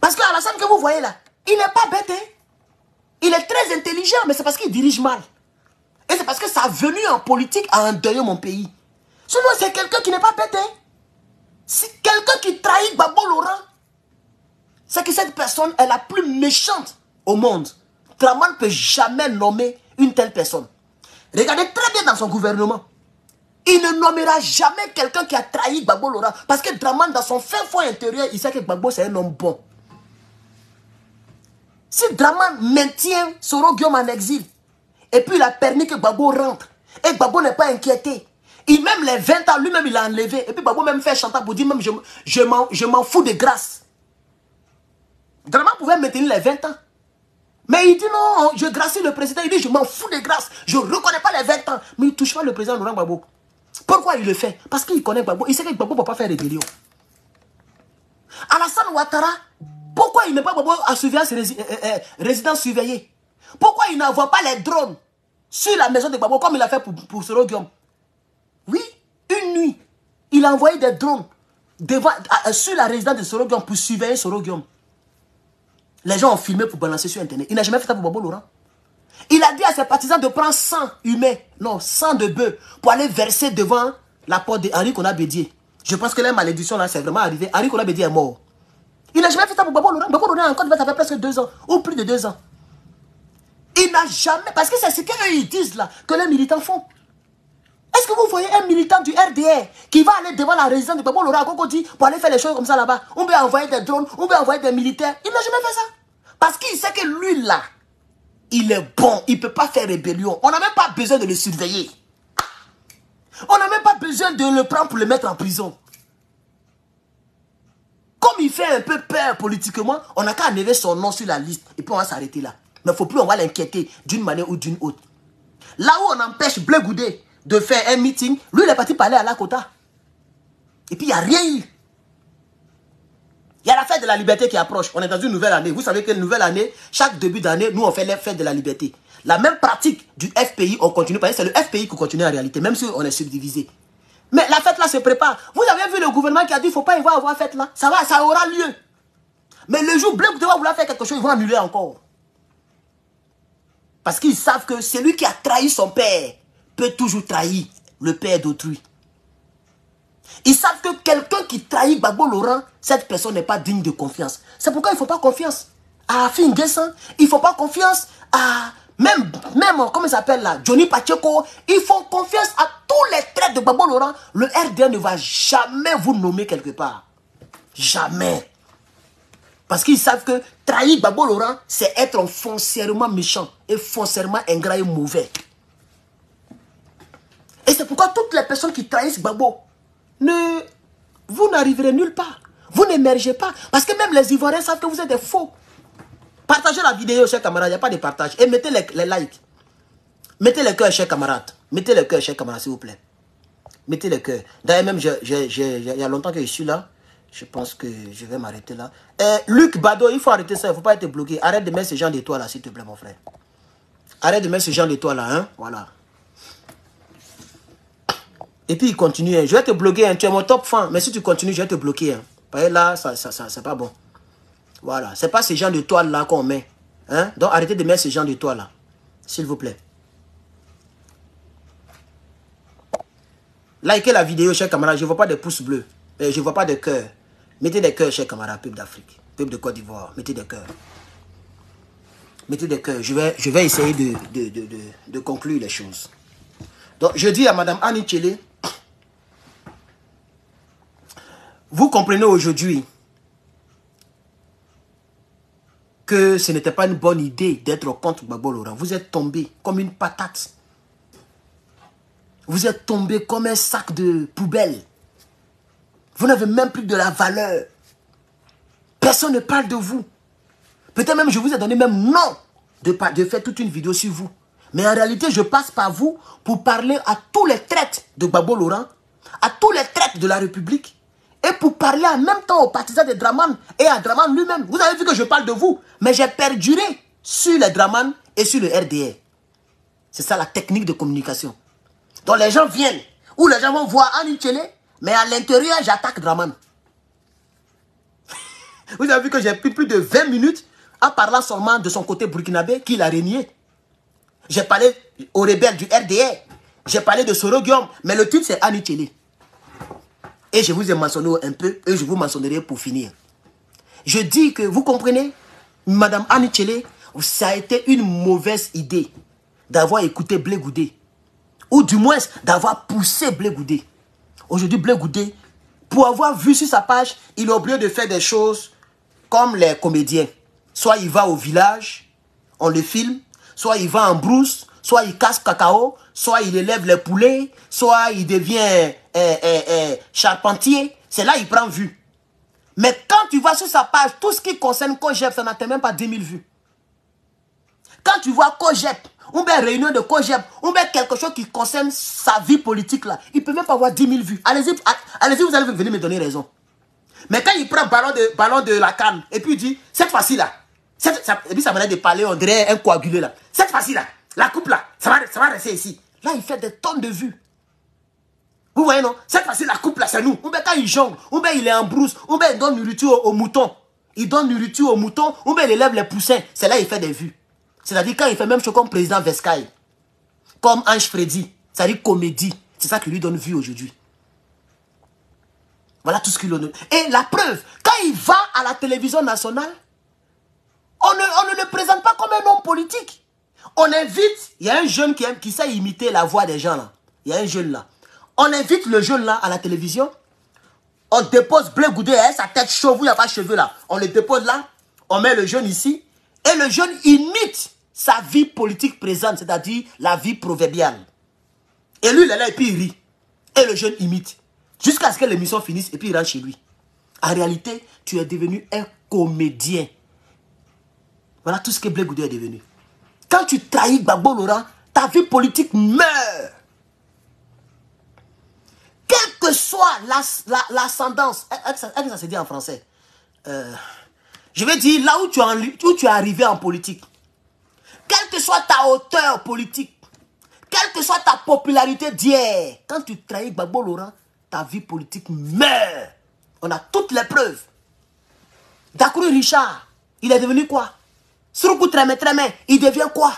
Parce que à la scène que vous voyez là, il n'est pas bête. Hein. Il est très intelligent, mais c'est parce qu'il dirige mal. Et c'est parce que sa venu en politique a endeuillé mon pays. Sinon, c'est quelqu'un qui n'est pas bête. Hein. C'est quelqu'un qui trahit Babo Laurent c'est que cette personne est la plus méchante au monde. Draman ne peut jamais nommer une telle personne. Regardez très bien dans son gouvernement. Il ne nommera jamais quelqu'un qui a trahi Gbagbo Laura. Parce que Draman, dans son fin fond intérieur, il sait que Gbagbo, c'est un homme bon. Si Draman maintient Soro Guillaume en exil, et puis il a permis que Gbagbo rentre, et Gbagbo n'est pas inquiété, il même les 20 ans, lui-même, il a enlevé. Et puis Gbagbo même fait chanter pour dire, même, je, je m'en fous de grâce. Dramane pouvait maintenir les 20 ans. Mais il dit non, je gracie le président. Il dit je m'en fous des grâces. Je ne reconnais pas les 20 ans. Mais il ne touche pas le président Laurent Gbagbo. Pourquoi il le fait Parce qu'il connaît Gbagbo. Il sait que Gbagbo ne peut pas faire rébellion. Alassane Ouattara, pourquoi il n'est pas Gbagbo à surveillance euh, euh, euh, résidence surveillée Pourquoi il n'envoie pas les drones sur la maison de Gbagbo comme il a fait pour, pour Soro Guillaume Oui, une nuit, il a envoyé des drones devant, sur la résidence de Soro Guillaume pour surveiller Soro Guillaume. Les gens ont filmé pour balancer sur Internet. Il n'a jamais fait ça pour Bobo Laurent. Il a dit à ses partisans de prendre 100 humains, non, 100 de bœufs, pour aller verser devant la porte d'Henri Conabédier. Je pense que la malédiction, là, c'est vraiment arrivé. Henri Bédier est mort. Il n'a jamais fait ça pour Bobo Laurent. Bobo Laurent, encore, ça fait presque deux ans, ou plus de deux ans. Il n'a jamais, parce que c'est ce qu'ils ils disent, là, que les militants font. Est-ce que vous voyez un militant du RDR qui va aller devant la résidence de Babou Laura dit pour aller faire les choses comme ça là-bas On peut envoyer des drones, on peut envoyer des militaires. Il n'a jamais fait ça. Parce qu'il sait que lui là, il est bon, il ne peut pas faire rébellion. On n'a même pas besoin de le surveiller. On n'a même pas besoin de le prendre pour le mettre en prison. Comme il fait un peu peur politiquement, on n'a qu'à enlever son nom sur la liste et puis on va s'arrêter là. Mais il ne faut plus, on va l'inquiéter d'une manière ou d'une autre. Là où on empêche Bleu Goudé de faire un meeting. Lui, il est parti parler à la cota. Et puis, il n'y a rien eu. Il y a la fête de la liberté qui approche. On est dans une nouvelle année. Vous savez qu'une nouvelle année, chaque début d'année, nous, on fait la fête de la liberté. La même pratique du FPI, on continue. C'est le FPI qui continue en réalité, même si on est subdivisé. Mais la fête là se prépare. Vous avez vu le gouvernement qui a dit, qu'il ne faut pas y avoir, avoir fête là. Ça va, ça aura lieu. Mais le jour bleu, vous vouloir faire quelque chose, ils vont annuler encore. Parce qu'ils savent que c'est lui qui a trahi son père peut toujours trahir le père d'autrui. Ils savent que quelqu'un qui trahit Babo Laurent, cette personne n'est pas digne de confiance. C'est pourquoi ils ne faut pas confiance à Finguesan. Ils ne faut pas confiance à même, même comment il s'appelle là, Johnny Pacheco. Ils font confiance à tous les traits de Babo Laurent. Le RDA ne va jamais vous nommer quelque part. Jamais. Parce qu'ils savent que trahir Babo Laurent, c'est être foncièrement méchant et foncièrement ingrat et mauvais. Et c'est pourquoi toutes les personnes qui trahissent Babo, ne, vous n'arriverez nulle part. Vous n'émergez pas. Parce que même les Ivoiriens savent que vous êtes des faux. Partagez la vidéo, chers camarades. Il n'y a pas de partage. Et mettez les, les likes. Mettez le cœur, chers camarades. Mettez le cœur, chers camarades, s'il vous plaît. Mettez le cœur. D'ailleurs, même, il y a longtemps que je suis là. Je pense que je vais m'arrêter là. Eh, Luc Bado, il faut arrêter ça. Il ne faut pas être bloqué. Arrête de mettre ce genre d'étoiles là, s'il te plaît, mon frère. Arrête de mettre ce genre d'étoiles là. Hein? Voilà. Et puis il continue, hein. je vais te bloquer, hein. tu es mon top fan, mais si tu continues, je vais te bloquer. Hein. là, ça, ça, ça c'est pas bon. Voilà, c'est pas ces gens de toile là qu'on met. Hein. Donc arrêtez de mettre ces gens de toile là, s'il vous plaît. Likez la vidéo, chers camarades, je vois pas de pouces bleus, je euh, je vois pas de cœur. Mettez des cœurs, chers camarades, peuple d'Afrique, peuple de Côte d'Ivoire, mettez des cœurs. Mettez des cœurs, je vais, je vais essayer de, de, de, de conclure les choses. Donc je dis à Madame Annie Chélé, Vous comprenez aujourd'hui que ce n'était pas une bonne idée d'être contre Babo Laurent. Vous êtes tombé comme une patate. Vous êtes tombé comme un sac de poubelle. Vous n'avez même plus de la valeur. Personne ne parle de vous. Peut-être même je vous ai donné même nom de, faire toute une vidéo sur vous. Mais en réalité, je passe par vous pour parler à tous les traites de Babo Laurent, à tous les traites de la République, et pour parler en même temps aux partisans de Draman et à Draman lui-même. Vous avez vu que je parle de vous, mais j'ai perduré sur les Draman et sur le RDR. C'est ça la technique de communication. Donc les gens viennent, ou les gens vont voir Annie mais à l'intérieur, j'attaque Draman. <laughs> vous avez vu que j'ai pris plus de 20 minutes en parlant seulement de son côté burkinabé qu'il a régné. J'ai parlé aux rebelles du RDR. J'ai parlé de Soro Guillaume, mais le titre c'est Annie et je vous ai mentionné un peu, et je vous mentionnerai pour finir. Je dis que, vous comprenez, Madame Anne ça a été une mauvaise idée d'avoir écouté Blé Goudé. Ou du moins, d'avoir poussé Blé Goudé. Aujourd'hui, Blé Goudé, pour avoir vu sur sa page, il a oublié de faire des choses comme les comédiens. Soit il va au village, on le filme, soit il va en brousse, soit il casse cacao, soit il élève les poulets, soit il devient eh, eh, eh, charpentier, c'est là il prend vue. Mais quand tu vois sur sa page, tout ce qui concerne Cogep, ça n'atteint même pas 10 000 vues. Quand tu vois Cogep, ou bien réunion de Cogep, ou bien quelque chose qui concerne sa vie politique là, il ne peut même pas avoir 10 000 vues. Allez-y, ah, allez vous allez venir me donner raison. Mais quand il prend ballon de, ballon de la canne, et puis il dit, cette fois-ci là, ça, et puis ça venait de parler, on dirait un coagulé là. Cette fois-ci là, la coupe là, ça va, ça va rester ici. Là, il fait des tonnes de vues. Vous voyez, non Cette fois-ci, la coupe, là, c'est nous. ou bien quand il jongle, bien il est en brousse, bien il donne nourriture aux, moutons. Il donne nourriture aux moutons, bien il élève les poussins. C'est là il fait des vues. C'est-à-dire quand il fait même chose comme président Vescaille, comme Ange Freddy, c'est-à-dire comédie. C'est ça qui lui donne vue aujourd'hui. Voilà tout ce qu'il donne. Et la preuve, quand il va à la télévision nationale, on ne, le présente pas comme un homme politique. On invite, il y a un jeune qui, aime, qui sait imiter la voix des gens là. Il y a un jeune là. On invite le jeune là à la télévision. On dépose Blé Goudé, hein, sa tête chauve, il n'y a pas de cheveux là. On le dépose là. On met le jeune ici. Et le jeune imite sa vie politique présente, c'est-à-dire la vie proverbiale. Et lui, il est là et puis il rit. Et le jeune imite. Jusqu'à ce que l'émission finisse et puis il rentre chez lui. En réalité, tu es devenu un comédien. Voilà tout ce que Blé Goudé est devenu. Quand tu trahis Gbagbo Laura, ta vie politique meurt que soit l'ascendance, ça, ça se dit en français, euh, je vais dire là où tu, es arrivé en politique, quelle que soit ta hauteur politique, quelle que soit ta popularité d'hier, quand tu trahis Babo Laurent, ta vie politique meurt. On a toutes les preuves. d'akuru Richard, il est devenu quoi Souroukou Tremé Tremé, il devient quoi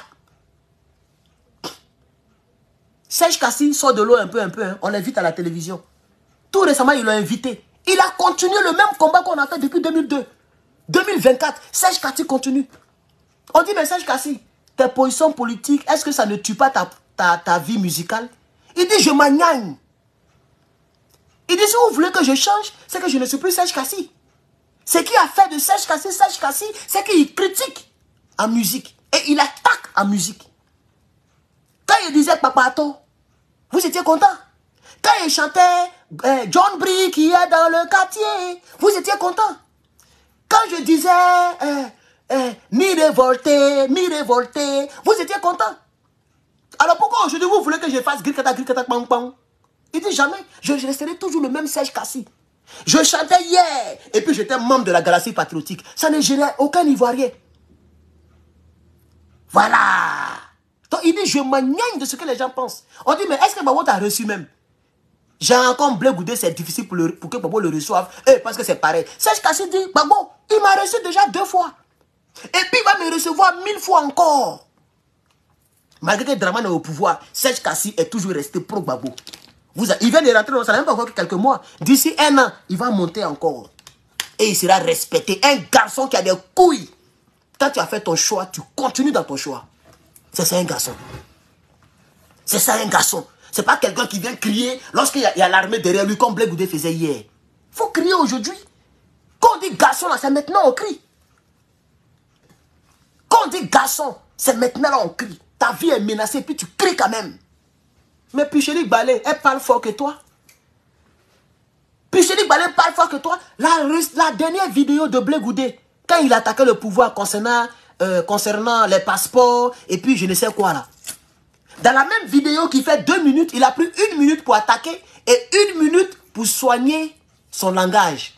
Serge Cassine sort de l'eau un peu, un peu. Hein. On l'invite à la télévision récemment, il l'a invité. Il a continué le même combat qu'on a fait depuis 2002. 2024, Serge Kassi continue. On dit, mais Serge Kassi, tes positions politiques, est-ce que ça ne tue pas ta, vie musicale Il dit, je m'agnagne. Il dit, si vous voulez que je change, c'est que je ne suis plus Serge Kassi. Ce qui a fait de Serge Kassi, Serge Kassi, c'est qu'il critique en musique. Et il attaque en musique. Quand il disait papa Papato, vous étiez content. Quand il chantait eh, John Brie qui est dans le quartier. Vous étiez content. Quand je disais eh, eh, mi révolté, mi révolté, vous étiez content. Alors pourquoi aujourd'hui vous voulez que je fasse gricata, gricata, pam, Il dit jamais. Je, resterai toujours le même Serge Cassis. Je chantais hier et puis j'étais membre de la galaxie patriotique. Ça ne gênait aucun Ivoirien. Voilà. Donc il dit, je m'agnègne de ce que les gens pensent. On dit, mais est-ce que Babo t'a reçu même j'ai encore Blé c'est difficile pour, que Babo le reçoive. Eh, parce que c'est pareil. Serge Kassi dit, Babo, il m'a reçu déjà deux fois. Et puis il va me recevoir mille fois encore. Malgré que Draman est au pouvoir, Serge Kassi est toujours resté pro-Babo. Il vient de rentrer dans même pas encore quelques mois. D'ici un an, il va monter encore. Et il sera respecté. Un garçon qui a des couilles. Quand tu as fait ton choix, tu continues dans ton choix. C'est ça un garçon. C'est ça un garçon. Ce pas quelqu'un qui vient crier lorsqu'il y a, l'armée derrière lui, comme Blegoudé faisait hier. Il faut crier aujourd'hui. Quand on dit garçon, c'est maintenant on crie. Quand on dit garçon, c'est maintenant là on crie. Ta vie est menacée, puis tu cries quand même. Mais Pichéli Balé, elle parle fort que toi. Pichéli Balé parle fort que toi. La, dernière vidéo de Blegoudé, quand il attaquait le pouvoir euh, concernant les passeports, et puis je ne sais quoi là. Dans la même vidéo qui fait deux minutes, il a pris une minute pour attaquer et une minute pour soigner son langage.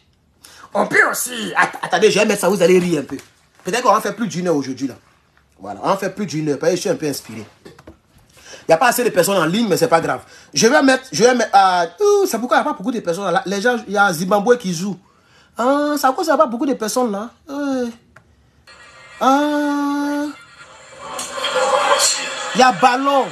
On peut aussi... Attendez, je vais mettre ça, vous allez rire un peu. Peut-être qu'on en faire plus d'une heure aujourd'hui, là. Voilà, on en fait plus d'une heure, je suis un peu inspiré. Il n'y a pas assez de personnes en ligne, mais ce n'est pas grave. Je vais mettre... Je vais mettre ah, oh, c'est pourquoi il n'y a pas beaucoup de personnes là. Les gens, il y a Zimbabwe qui joue. Ah, ça il n'y a pas beaucoup de personnes là. ah y a ballon.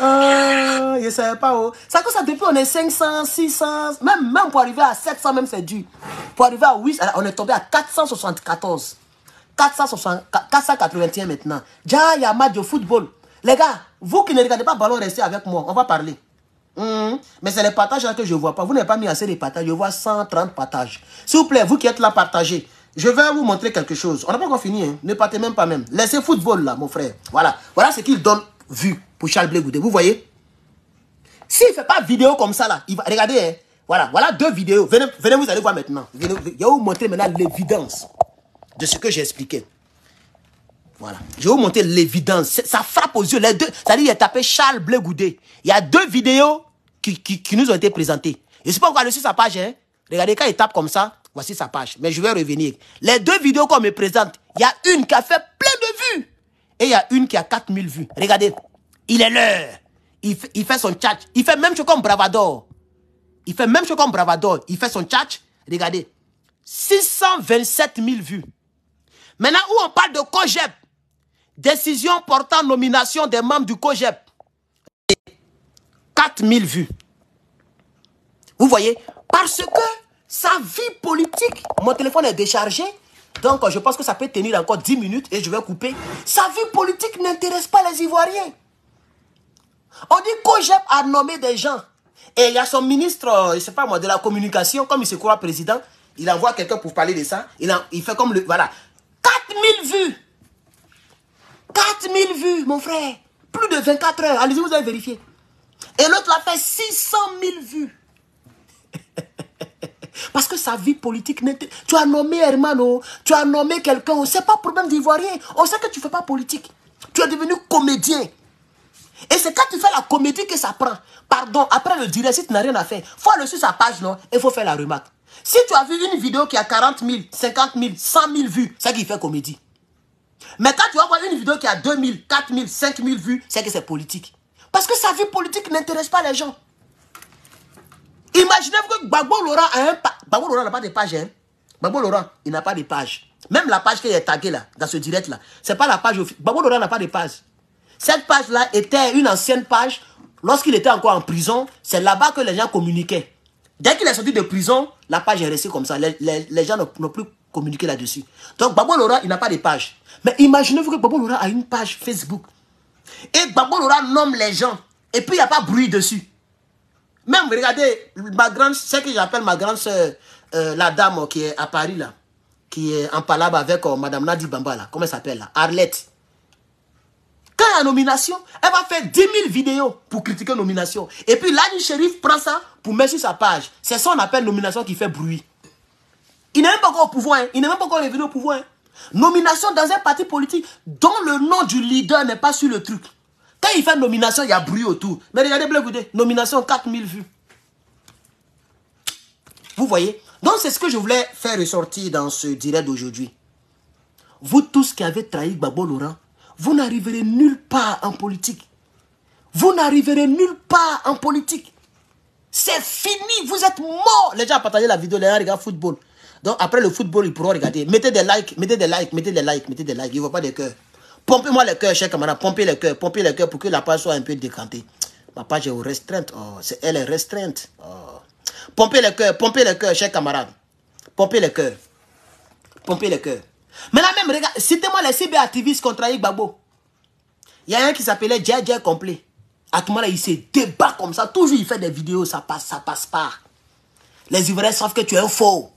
Euh, je ne pas. Oh. Ça coûte ça depuis on est 500, 600, même, pour arriver à 700, même c'est dur. Pour arriver à 8, on est tombé à 474. 481 maintenant. Déjà, il y a match de football. Les gars, vous qui ne regardez pas ballon, restez avec moi. On va parler. Hmm. Mais c'est les partages là que je vois pas. Vous n'avez pas mis assez de partages. Je vois 130 partages. S'il vous plaît, vous qui êtes là, partagez. Je vais vous montrer quelque chose. On n'a pas encore fini. Hein. Ne partez même pas même. Laissez football là, mon frère. Voilà. Voilà ce qu'il donne vu pour Charles Blegoudé. Vous voyez S'il ne fait pas vidéo comme ça là, il va... Regardez, hein. Voilà, voilà deux vidéos. Venez, venez, vous allez voir maintenant. je vais vous montrer maintenant l'évidence de ce que j'ai expliqué. Voilà. Je vais vous montrer l'évidence. Ça frappe aux yeux. Les deux. cest à il a tapé Charles Blé Il y a deux vidéos qui, qui, nous ont été présentées. Je ne sais pas pourquoi, sur sa page, hein. Regardez, quand il tape comme ça, Voici sa page. Mais je vais revenir. Les deux vidéos qu'on me présente, il y a une qui a fait plein de vues. Et il y a une qui a 4000 vues. Regardez. Il est là. Il, fait son tchatch. Il fait même chose comme Bravador. Il fait même chose comme Bravador. Il fait son tchatch. Regardez. 627 000 vues. Maintenant, où on parle de COGEP, décision portant nomination des membres du COGEP, 4000 vues. Vous voyez, parce que sa vie politique. Mon téléphone est déchargé. Donc, je pense que ça peut tenir encore 10 minutes et je vais couper. Sa vie politique n'intéresse pas les Ivoiriens. On dit qu'OGEP a nommé des gens. Et il y a son ministre, euh, je ne sais pas moi, de la communication, comme il se croit président. Il envoie quelqu'un pour parler de ça. Il, il fait comme le... Voilà. 4000 vues. 4000 vues, mon frère. Plus de 24 heures. Allez-y, vous allez vérifier. Et l'autre a fait 600 000 vues. <laughs> Parce que sa vie politique n'était... Tu as nommé Hermano, tu as nommé quelqu'un, on sait pas problème d'Ivoirien. On sait que tu ne fais pas politique. Tu es devenu comédien. Et c'est quand tu fais la comédie que ça prend. Pardon, après le direct, si tu n'as rien à faire, faut aller sur sa page, non Il faut faire la remarque. Si tu as vu une vidéo qui a 40 000, 50 000, 100 000 vues, c'est qu'il fait comédie. Mais quand tu vas voir une vidéo qui a 2 000, 4 000, 5 000 vues, c'est que c'est politique. Parce que sa vie politique n'intéresse pas les gens. Imaginez-vous que Babo Laurent a un Babo Laurent n'a pas de page. Hein? Laurent, il n'a pas de page. Même la page qui est taguée là, dans ce direct là, c'est pas la page officielle. Laurent n'a pas de page. Cette page là était une ancienne page. Lorsqu'il était encore en prison, c'est là-bas que les gens communiquaient. Dès qu'il est sorti de prison, la page est restée comme ça. Les, gens n'ont plus communiqué là-dessus. Donc Babo Laurent, il n'a pas de page. Mais imaginez-vous que Babo Laurent a une page Facebook. Et Babo Laurent nomme les gens. Et puis il n'y a pas de bruit dessus. Même, regardez, ma grande, ce que j'appelle ma grande soeur, euh, la dame oh, qui est à Paris, là, qui est en palabre avec Mme oh, Madame Nadi Bamba, comment elle s'appelle, là, Arlette. Quand il a nomination, elle va faire 10 000 vidéos pour critiquer nomination. Et puis, là, du shérif prend ça pour mettre sur sa page. C'est ça qu'on appelle nomination qui fait bruit. Il n'est même pas encore au pouvoir, hein. il n'est même pas encore revenu au pouvoir. Hein. Nomination dans un parti politique dont le nom du leader n'est pas sur le truc. Quand il fait nomination, il y a bruit autour. Mais regardez écoutez, nomination 4000 vues. Vous voyez Donc c'est ce que je voulais faire ressortir dans ce direct d'aujourd'hui. Vous tous qui avez trahi Babo Laurent, vous n'arriverez nulle part en politique. Vous n'arriverez nulle part en politique. C'est fini, vous êtes morts. Les gens partagé la vidéo, les gens regardent football. Donc après le football, ils pourront regarder. Mettez des likes, mettez des likes, mettez des likes, mettez des likes. Ils ne voient pas des cœurs. Pompez-moi le cœur, chers camarades. Pompez le cœur, pompez le cœur pour que la page soit un peu décantée. Ma page est restreinte. Oh, elle est restreinte. Oh. Pompez le cœur, pompez le cœur, chers camarades. Pompez le cœur. Pompez le cœur. Mais là même, regarde, citez-moi les cyberactivistes contre Igbabo. Il y a un qui s'appelait Dja Complet. À tout moment, il se débat comme ça. Toujours, il fait des vidéos, ça passe, ça passe pas. Les Ivoiriens savent que tu es un faux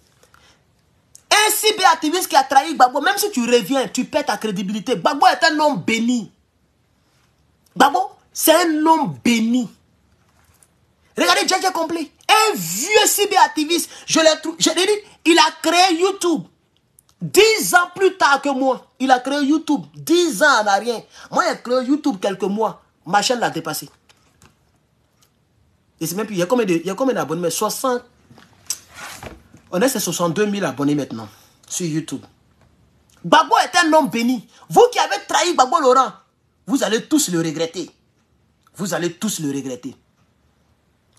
un cyberactiviste qui a trahi Bagbo. même si tu reviens, tu perds ta crédibilité. Bagbo est un homme béni. Babo, c'est un homme béni. Regardez, j'ai compris. Un vieux cyberactiviste, je l'ai Je dit, il a créé YouTube. Dix ans plus tard que moi, il a créé YouTube. Dix ans en arrière. Moi, a créé YouTube quelques mois. Ma chaîne l'a dépassé. Et c'est même plus, il y a combien d'abonnés 60 on est à 62 000 abonnés maintenant sur YouTube. Babo est un homme béni. Vous qui avez trahi Babo Laurent, vous allez tous le regretter. Vous allez tous le regretter.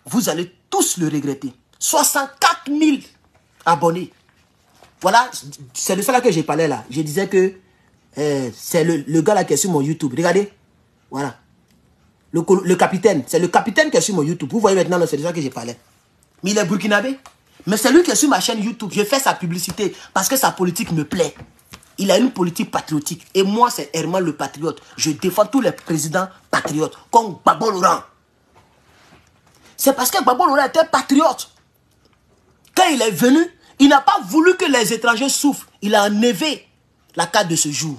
Vous allez tous le regretter. 64 000 abonnés. Voilà, c'est de cela que j'ai parlé là. Je disais que euh, c'est le, gars là qui est sur mon YouTube. Regardez. Voilà. Le, le capitaine. C'est le capitaine qui est sur mon YouTube. Vous voyez maintenant, c'est de ça que j'ai parlé. Mais il est burkinabé. Mais c'est lui qui est sur ma chaîne YouTube, je fais sa publicité parce que sa politique me plaît. Il a une politique patriotique. Et moi, c'est Herman le patriote. Je défends tous les présidents patriotes, comme Babo Laurent. C'est parce que Babo Laurent était patriote. Quand il est venu, il n'a pas voulu que les étrangers souffrent. Il a enlevé la carte de ce jour.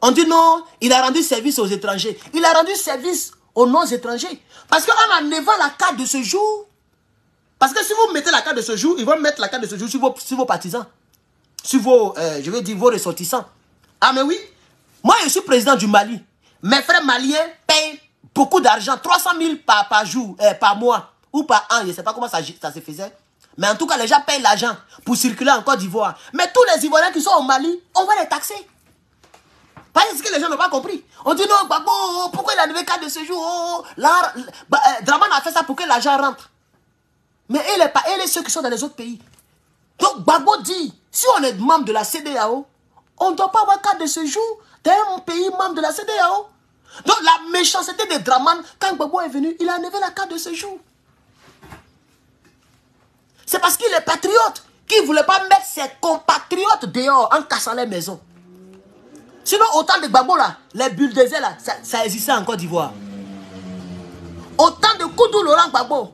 On dit non, il a rendu service aux étrangers. Il a rendu service aux non-étrangers. Parce qu'en enlevant la carte de ce jour, parce que si vous mettez la carte de ce jour, ils vont mettre la carte de ce jour sur vos, partisans. Sur vos, euh, je veux dire, vos ressortissants. Ah mais oui, moi je suis président du Mali. Mes frères maliens payent beaucoup d'argent, 300 000 par, par jour, euh, par mois, ou par an, je ne sais pas comment ça, ça se faisait. Mais en tout cas, les gens payent l'argent pour circuler en Côte d'Ivoire. Mais tous les Ivoiriens qui sont au Mali, on va les taxer. Parce que les gens n'ont pas compris. On dit non, papa, oh, pourquoi il a levé carte de ce jour oh, bah, euh, Draman a fait ça pour que l'argent rentre. Mais elle est pas, elle est ceux qui sont dans les autres pays. Donc Babo dit, si on est membre de la CDAO, on ne doit pas avoir carte de séjour un pays membre de la CDAO. Donc la méchanceté de Draman, quand Babo est venu, il a enlevé la carte de séjour. C'est parce qu'il est patriote qu'il ne voulait pas mettre ses compatriotes dehors en cassant les maisons. Sinon, autant de Babo là, les bulles là, ça, ça existait en Côte d'Ivoire. Autant de Koudou Laurent Babo,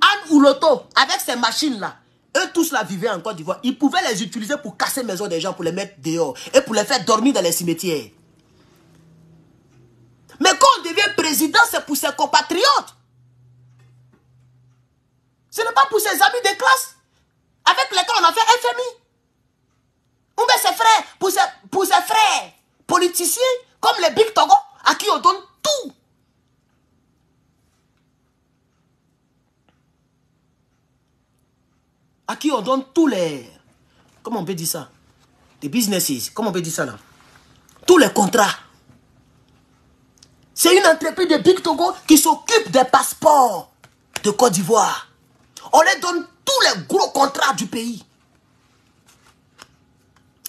Anne Ouloto, avec ces machines-là, eux tous la vivaient en Côte d'Ivoire. Ils pouvaient les utiliser pour casser les maisons des gens, pour les mettre dehors et pour les faire dormir dans les cimetières. Mais quand on devient président, c'est pour ses compatriotes. Ce n'est pas pour ses amis de classe avec lesquels on a fait FMI. On met ses frères, pour ses, pour ses frères politiciens, comme les Big Togo, à qui on donne tout. à qui on donne tous les... Comment on peut dire ça Des businesses, comment on peut dire ça là Tous les contrats. C'est une entreprise de Big Togo qui s'occupe des passeports de Côte d'Ivoire. On leur donne tous les gros contrats du pays.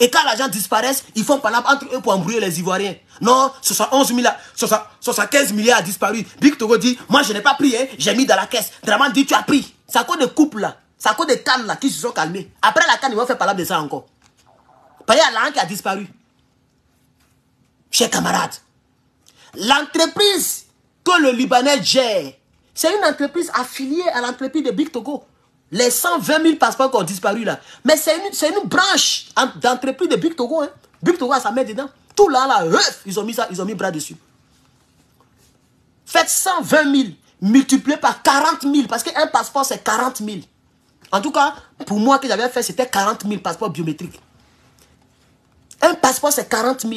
Et quand l'argent disparaît, ils font par là entre eux pour embrouiller les Ivoiriens. Non, 71 milliards, 75 milliards a disparu. Big Togo dit, moi je n'ai pas pris, hein, j'ai mis dans la caisse. Draman dit, tu as pris. C'est à quoi de couple là. C'est à cause des cannes là qui se sont calmés. Après la canne, ils vont faire parler de ça encore. Parce qu'il y a qui a disparu. Chers camarades, l'entreprise que le Libanais gère, c'est une entreprise affiliée à l'entreprise de Big Togo. Les 120 000 passeports qui ont disparu là. Mais c'est une, branche d'entreprise de Big Togo. Hein. Big Togo a sa main dedans. Tout là, là, ils ont mis ça, ils ont mis bras dessus. Faites 120 000 multiplié par 40 000. Parce qu'un passeport, c'est 40 000. En tout cas, pour moi, que j'avais fait, c'était 40 000 passeports biométriques. Un passeport, c'est 40 000.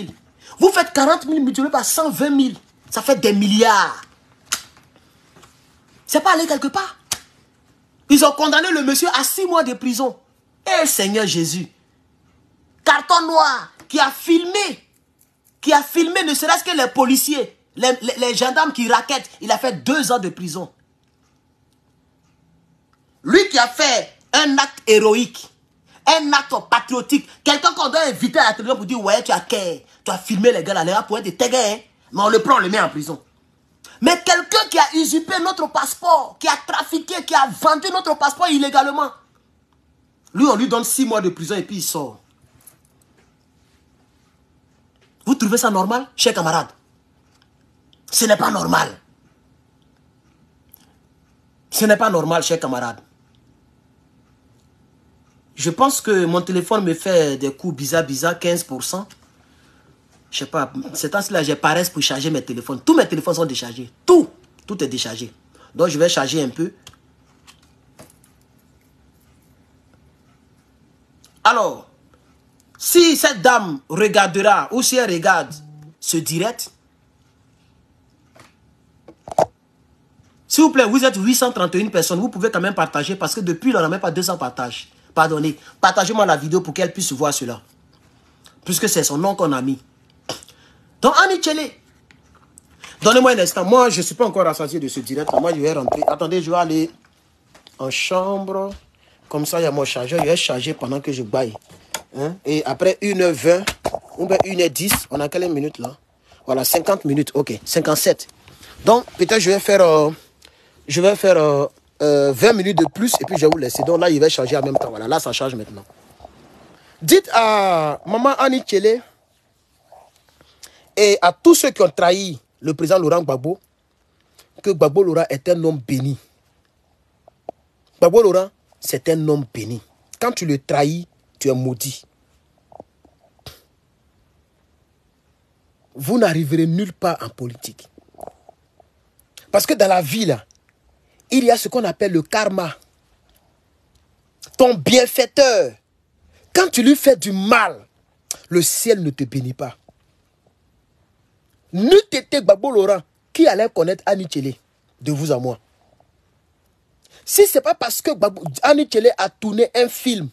Vous faites 40 000 multiplié par 120 000. Ça fait des milliards. C'est pas aller quelque part. Ils ont condamné le monsieur à 6 mois de prison. Eh Seigneur Jésus. Carton noir qui a filmé. Qui a filmé ne serait-ce que les policiers. Les, gendarmes qui raquettent. Il a fait 2 ans de prison. Lui qui a fait un acte héroïque, un acte patriotique, quelqu'un qu'on doit inviter à la télévision pour dire Ouais, tu as cœur, tu as filmé les gars là, les pour être hein. mais on le prend, on le met en prison. Mais quelqu'un qui a usurpé notre passeport, qui a trafiqué, qui a vendu notre passeport illégalement, lui, on lui donne six mois de prison et puis il sort. Vous trouvez ça normal, chers camarades Ce n'est pas normal. Ce n'est pas normal, chers camarades. Je pense que mon téléphone me fait des coups bizarres, bizarres, 15%. Je sais pas, c'est temps-là, j'ai paresse pour charger mes téléphones. Tous mes téléphones sont déchargés. Tout, tout est déchargé. Donc, je vais charger un peu. Alors, si cette dame regardera ou si elle regarde ce direct, s'il vous plaît, vous êtes 831 personnes, vous pouvez quand même partager parce que depuis, on a même pas 200 partages. Pardonnez. Partagez-moi la vidéo pour qu'elle puisse voir cela. Puisque c'est son nom qu'on a mis. Donc, Annie Donnez-moi un instant. Moi, je ne suis pas encore rassasié de ce direct. Moi, je vais rentrer. Attendez, je vais aller en chambre. Comme ça, il y a mon chargeur. Je vais charger pendant que je baille. Hein? Et après 1h20 ou bien 1h10, on a quelle minute là Voilà, 50 minutes. Ok, 57. Donc, peut-être je vais faire... Euh, je vais faire... Euh, 20 euh, minutes de plus et puis je vais vous laisser. Donc là, il va changer en même temps. Voilà, là, ça change maintenant. Dites à Maman Annie Tchele et à tous ceux qui ont trahi le président Laurent Gbagbo que Gbagbo Laurent est un homme béni. Gbagbo Laurent, c'est un homme béni. Quand tu le trahis, tu es maudit. Vous n'arriverez nulle part en politique. Parce que dans la vie, là, il y a ce qu'on appelle le karma. Ton bienfaiteur, quand tu lui fais du mal, le ciel ne te bénit pas. N'eût été Babo Laurent qui allait connaître Anichele, de vous à moi. Si ce n'est pas parce que Anichele a tourné un film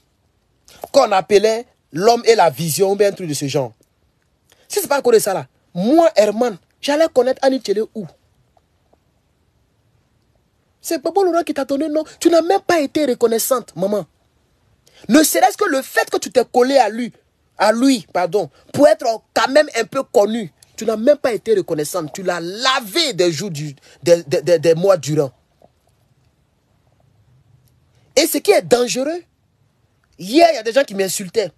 qu'on appelait L'homme et la vision, ou un truc de ce genre. Si ce n'est pas à cause de ça là, moi, Herman, j'allais connaître Anichele où c'est Papa Laurent qui t'a donné, non. Tu n'as même pas été reconnaissante, maman. Ne serait-ce que le fait que tu t'es collé à lui, à lui, pardon, pour être quand même un peu connu, tu n'as même pas été reconnaissante. Tu l'as lavé des jours, des, mois durant. Et ce qui est dangereux, hier, il y a des gens qui m'insultaient.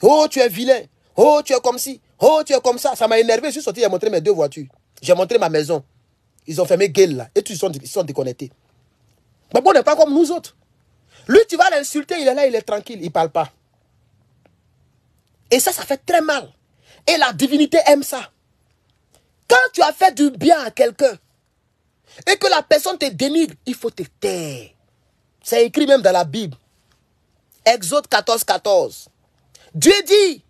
Oh, tu es vilain. Oh, tu es comme ci. Oh, tu es comme ça. Ça m'a énervé. Je suis sorti, j'ai montré mes deux voitures. J'ai montré ma maison. Ils ont fermé Gale là. Et ils sont, ils sont déconnectés. Babou n'est pas comme nous autres. Lui, tu vas l'insulter, il est là, il est tranquille, il ne parle pas. Et ça, ça fait très mal. Et la divinité aime ça. Quand tu as fait du bien à quelqu'un et que la personne te dénigre, il faut te taire. C'est écrit même dans la Bible. Exode 14, 14. Dieu dit,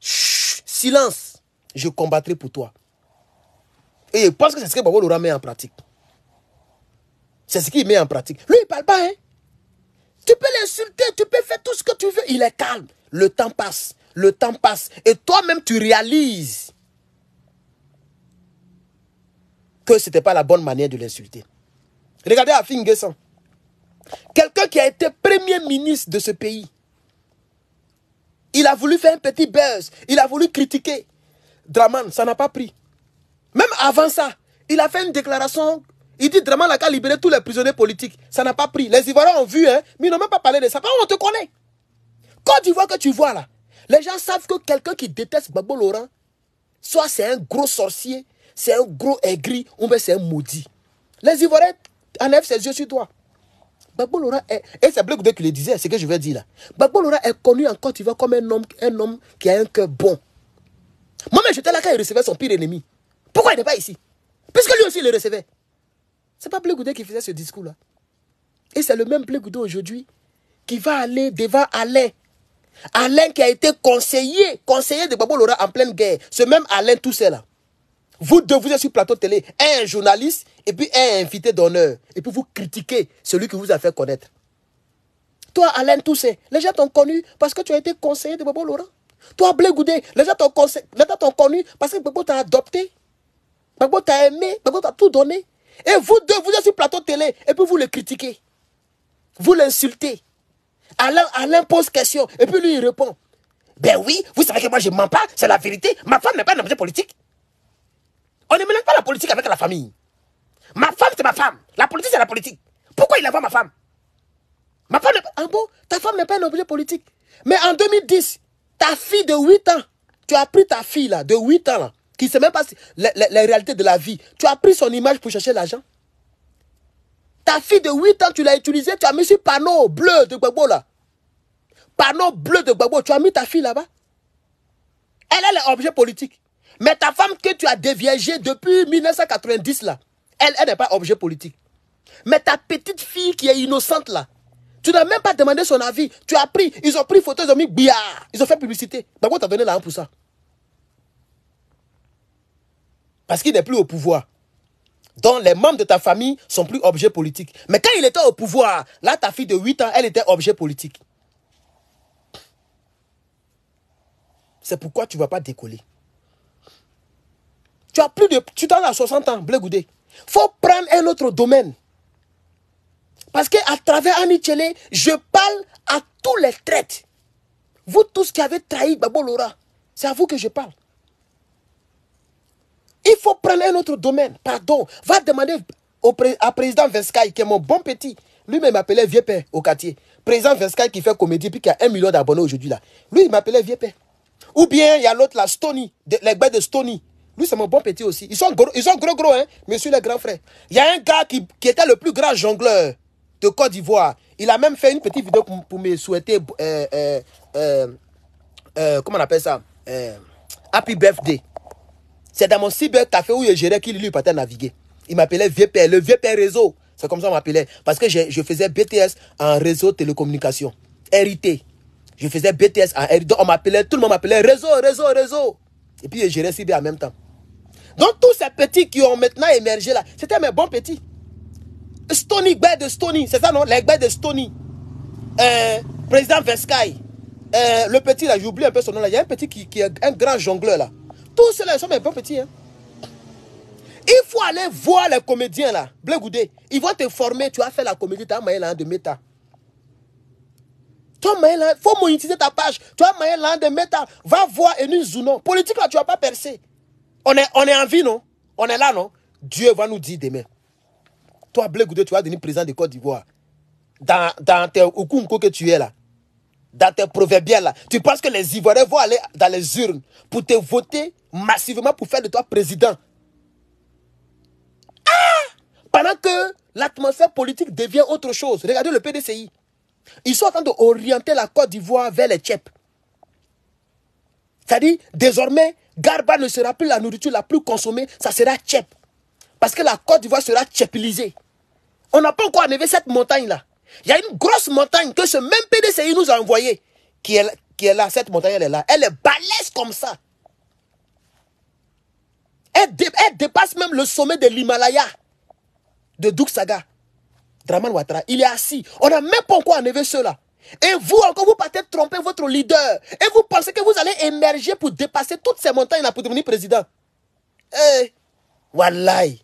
silence, je combattrai pour toi. Et je pense que c'est ce que Babo Laura met en pratique. C'est ce qu'il met en pratique. Lui, il ne parle pas. Hein. Tu peux l'insulter, tu peux faire tout ce que tu veux. Il est calme. Le temps passe. Le temps passe. Et toi-même, tu réalises que ce n'était pas la bonne manière de l'insulter. Regardez à Quelqu'un qui a été premier ministre de ce pays. Il a voulu faire un petit buzz. Il a voulu critiquer. Draman, ça n'a pas pris. Même avant ça, il a fait une déclaration il dit la a libéré tous les prisonniers politiques. Ça n'a pas pris. Les Ivoiriens ont vu, hein, mais ils n'ont même pas parlé de ça. Comment on te connaît. Quand tu vois que tu vois là, les gens savent que quelqu'un qui déteste Babo Laurent, soit c'est un gros sorcier, c'est un gros aigri, ou bien c'est un maudit. Les Ivoiriens enlèvent ses yeux sur toi. Babo Laurent est, et c'est que qui le disait, c'est ce que je vais dire là. Babo Laurent est connu en Côte d'Ivoire comme un homme, un homme qui a un cœur bon. Moi-même, j'étais là quand il recevait son pire ennemi. Pourquoi il n'est pas ici Puisque lui aussi il le recevait. C'est pas Blé qui faisait ce discours-là. Et c'est le même Blé aujourd'hui qui va aller devant Alain. Alain qui a été conseiller, conseiller de Babo Laura en pleine guerre. Ce même Alain tout là. Vous deux, vous êtes sur plateau télé, un journaliste et puis un invité d'honneur. Et puis vous critiquez celui qui vous a fait connaître. Toi, Alain Toussaint, les gens t'ont connu parce que tu as été conseiller de Bobo Laurent. Toi, Blé les gens t'ont connu parce que Bobo t'a adopté. Bobo t'a aimé, Bobo t'a tout donné. Et vous deux, vous êtes sur plateau télé et puis vous le critiquez. Vous l'insultez. Alain, pose question et puis lui, il répond. Ben oui, vous savez que moi, je ne mens pas, c'est la vérité. Ma femme n'est pas un objet politique. On ne mélange pas la politique avec la famille. Ma femme, c'est ma femme. La politique, c'est la politique. Pourquoi il envoie ma femme Ma femme n'est pas... Ah bon, ta femme n'est pas un objet politique. Mais en 2010, ta fille de 8 ans, tu as pris ta fille là, de 8 ans là, qui ne sait même pas les, réalités de la vie. Tu as pris son image pour chercher l'argent. Ta fille de 8 ans, tu l'as utilisée, tu as mis sur panneau bleu de babo là. Panneau bleu de babo. tu as mis ta fille là-bas. Elle, elle est objet politique. Mais ta femme que tu as déviégée depuis 1990 là, elle, elle n'est pas objet politique. Mais ta petite fille qui est innocente là, tu n'as même pas demandé son avis. Tu as pris, ils ont pris photo, ils ont mis Ils ont fait publicité. Gbagbo t'a donné l'argent pour ça. Parce qu'il n'est plus au pouvoir. Donc les membres de ta famille sont plus objets politiques. Mais quand il était au pouvoir, là, ta fille de 8 ans, elle était objet politique. C'est pourquoi tu ne vas pas décoller. Tu as plus de. Tu t'en as 60 ans, Il faut prendre un autre domaine. Parce qu'à travers Anichele, je parle à tous les traites. Vous tous qui avez trahi Babo Laura, c'est à vous que je parle. Il faut prendre un autre domaine. Pardon. Va demander au à président Vescaille, qui est mon bon petit. Lui-même m'appelait vieux père au quartier. Président Vescaille qui fait comédie puis qui a un million d'abonnés aujourd'hui là. Lui, il m'appelait vieux père. Ou bien il y a l'autre là, Stony, les gars de Stony. Lui, c'est mon bon petit aussi. Ils sont gros, ils sont gros, gros, hein, monsieur les grands frères. Il y a un gars qui, était le plus grand jongleur de Côte d'Ivoire. Il a même fait une petite vidéo pour, me souhaiter, euh, euh, euh, comment on appelle ça, Happy Birthday. C'est dans mon cyber-café où je gérais qu'il lui partait naviguer. Il m'appelait vieux le vieux réseau. C'est comme ça qu'on m'appelait. Parce que je, faisais BTS en réseau télécommunication. RIT. Je faisais BTS en RIT. m'appelait, tout le monde m'appelait réseau, réseau, réseau. Et puis je gérais cyber en même temps. Donc tous ces petits qui ont maintenant émergé là, c'était mes bons petits. Stony, Bay de Stony, c'est ça non Les de Stony. Euh, président Vescay. Euh, le petit là, j'ai un peu son nom là. Il y a un petit qui est un grand jongleur là. Tous ceux-là, ils sont mes propres petits. Hein. Il faut aller voir les comédiens là. Blegoudé, ils vont te former. Tu vas faire la comédie, tu as maillé l'un de méta. Toi as il faut monétiser ta page. Tu as maillé l'un de méta. Va voir et nous zounons. Politique là, tu vas pas percer. On est, on est en vie, non On est là, non Dieu va nous dire demain. Toi, Blegoudé, tu vas devenir président de Côte d'Ivoire. Dans, dans tes Okunko que tu es là dans tes là, tu penses que les Ivoiriens vont aller dans les urnes pour te voter massivement pour faire de toi président. Ah Pendant que l'atmosphère politique devient autre chose. Regardez le PDCI. Ils sont en train d'orienter la Côte d'Ivoire vers les Tchèpes. C'est-à-dire, désormais, Garba ne sera plus la nourriture la plus consommée, ça sera Tchèp. Parce que la Côte d'Ivoire sera tchèpilisée. On n'a pas encore enlevé cette montagne-là. Il y a une grosse montagne que ce même PDCI nous a envoyé qui est, qui est là, cette montagne, elle est là. Elle est balèze comme ça. Elle, dépasse même le sommet de l'Himalaya, de Duxaga Draman Ouattara, il est assis. On n'a même pas encore enlevé cela Et vous, encore, vous partez tromper votre leader. Et vous pensez que vous allez émerger pour dépasser toutes ces montagnes-là pour devenir président. Eh, wallahi.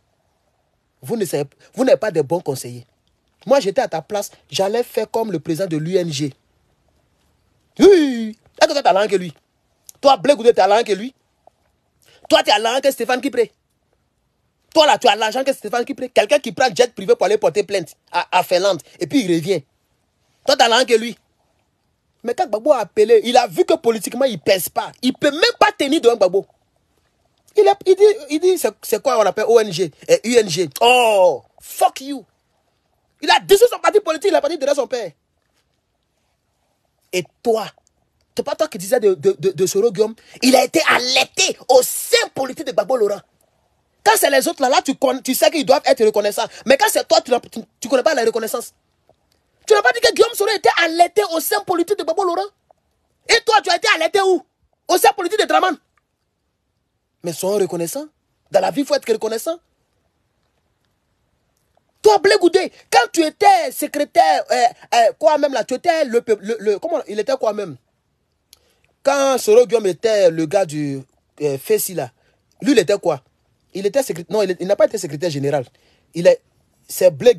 Vous n'êtes pas des bons conseillers. Moi, j'étais à ta place, j'allais faire comme le président de l'UNG. Oui, que toi, t'as à que lui Toi, Blake t'as à que lui Toi, tu as que Stéphane Kipré. Toi, là, tu as l'argent que Stéphane Kipré. Quelqu'un qui prend jet privé pour aller porter plainte à, Finlande et puis il revient. Toi, t'as l'argent que lui. Mais quand Babo a appelé, il a vu que politiquement, il ne pèse pas. Il ne peut même pas tenir devant Gbagbo. Il, dit, il dit c'est quoi on appelle ONG et eh, UNG. Oh, fuck you. Il a déçu son parti politique, il a parti derrière son père. Et toi, c'est pas toi qui disais de, de, de, Soro Guillaume, il a été allaité au sein politique de Babo Laurent. Quand c'est les autres là, là tu, tu sais qu'ils doivent être reconnaissants. Mais quand c'est toi, tu ne connais pas la reconnaissance. Tu n'as pas dit que Guillaume Soro était allaité au sein politique de Babo Laurent. Et toi, tu as été allaité où Au sein politique de Draman. Mais soyons reconnaissants. Dans la vie, il faut être reconnaissant. Toi, Goudé, quand tu étais secrétaire, euh, euh, quoi même là, tu étais le, comment il était quoi même Quand Soro Guillaume était le gars du euh, Fesila, là, lui il était quoi Il était secrétaire, non, il, n'a pas été secrétaire général. Il est, c'est Blé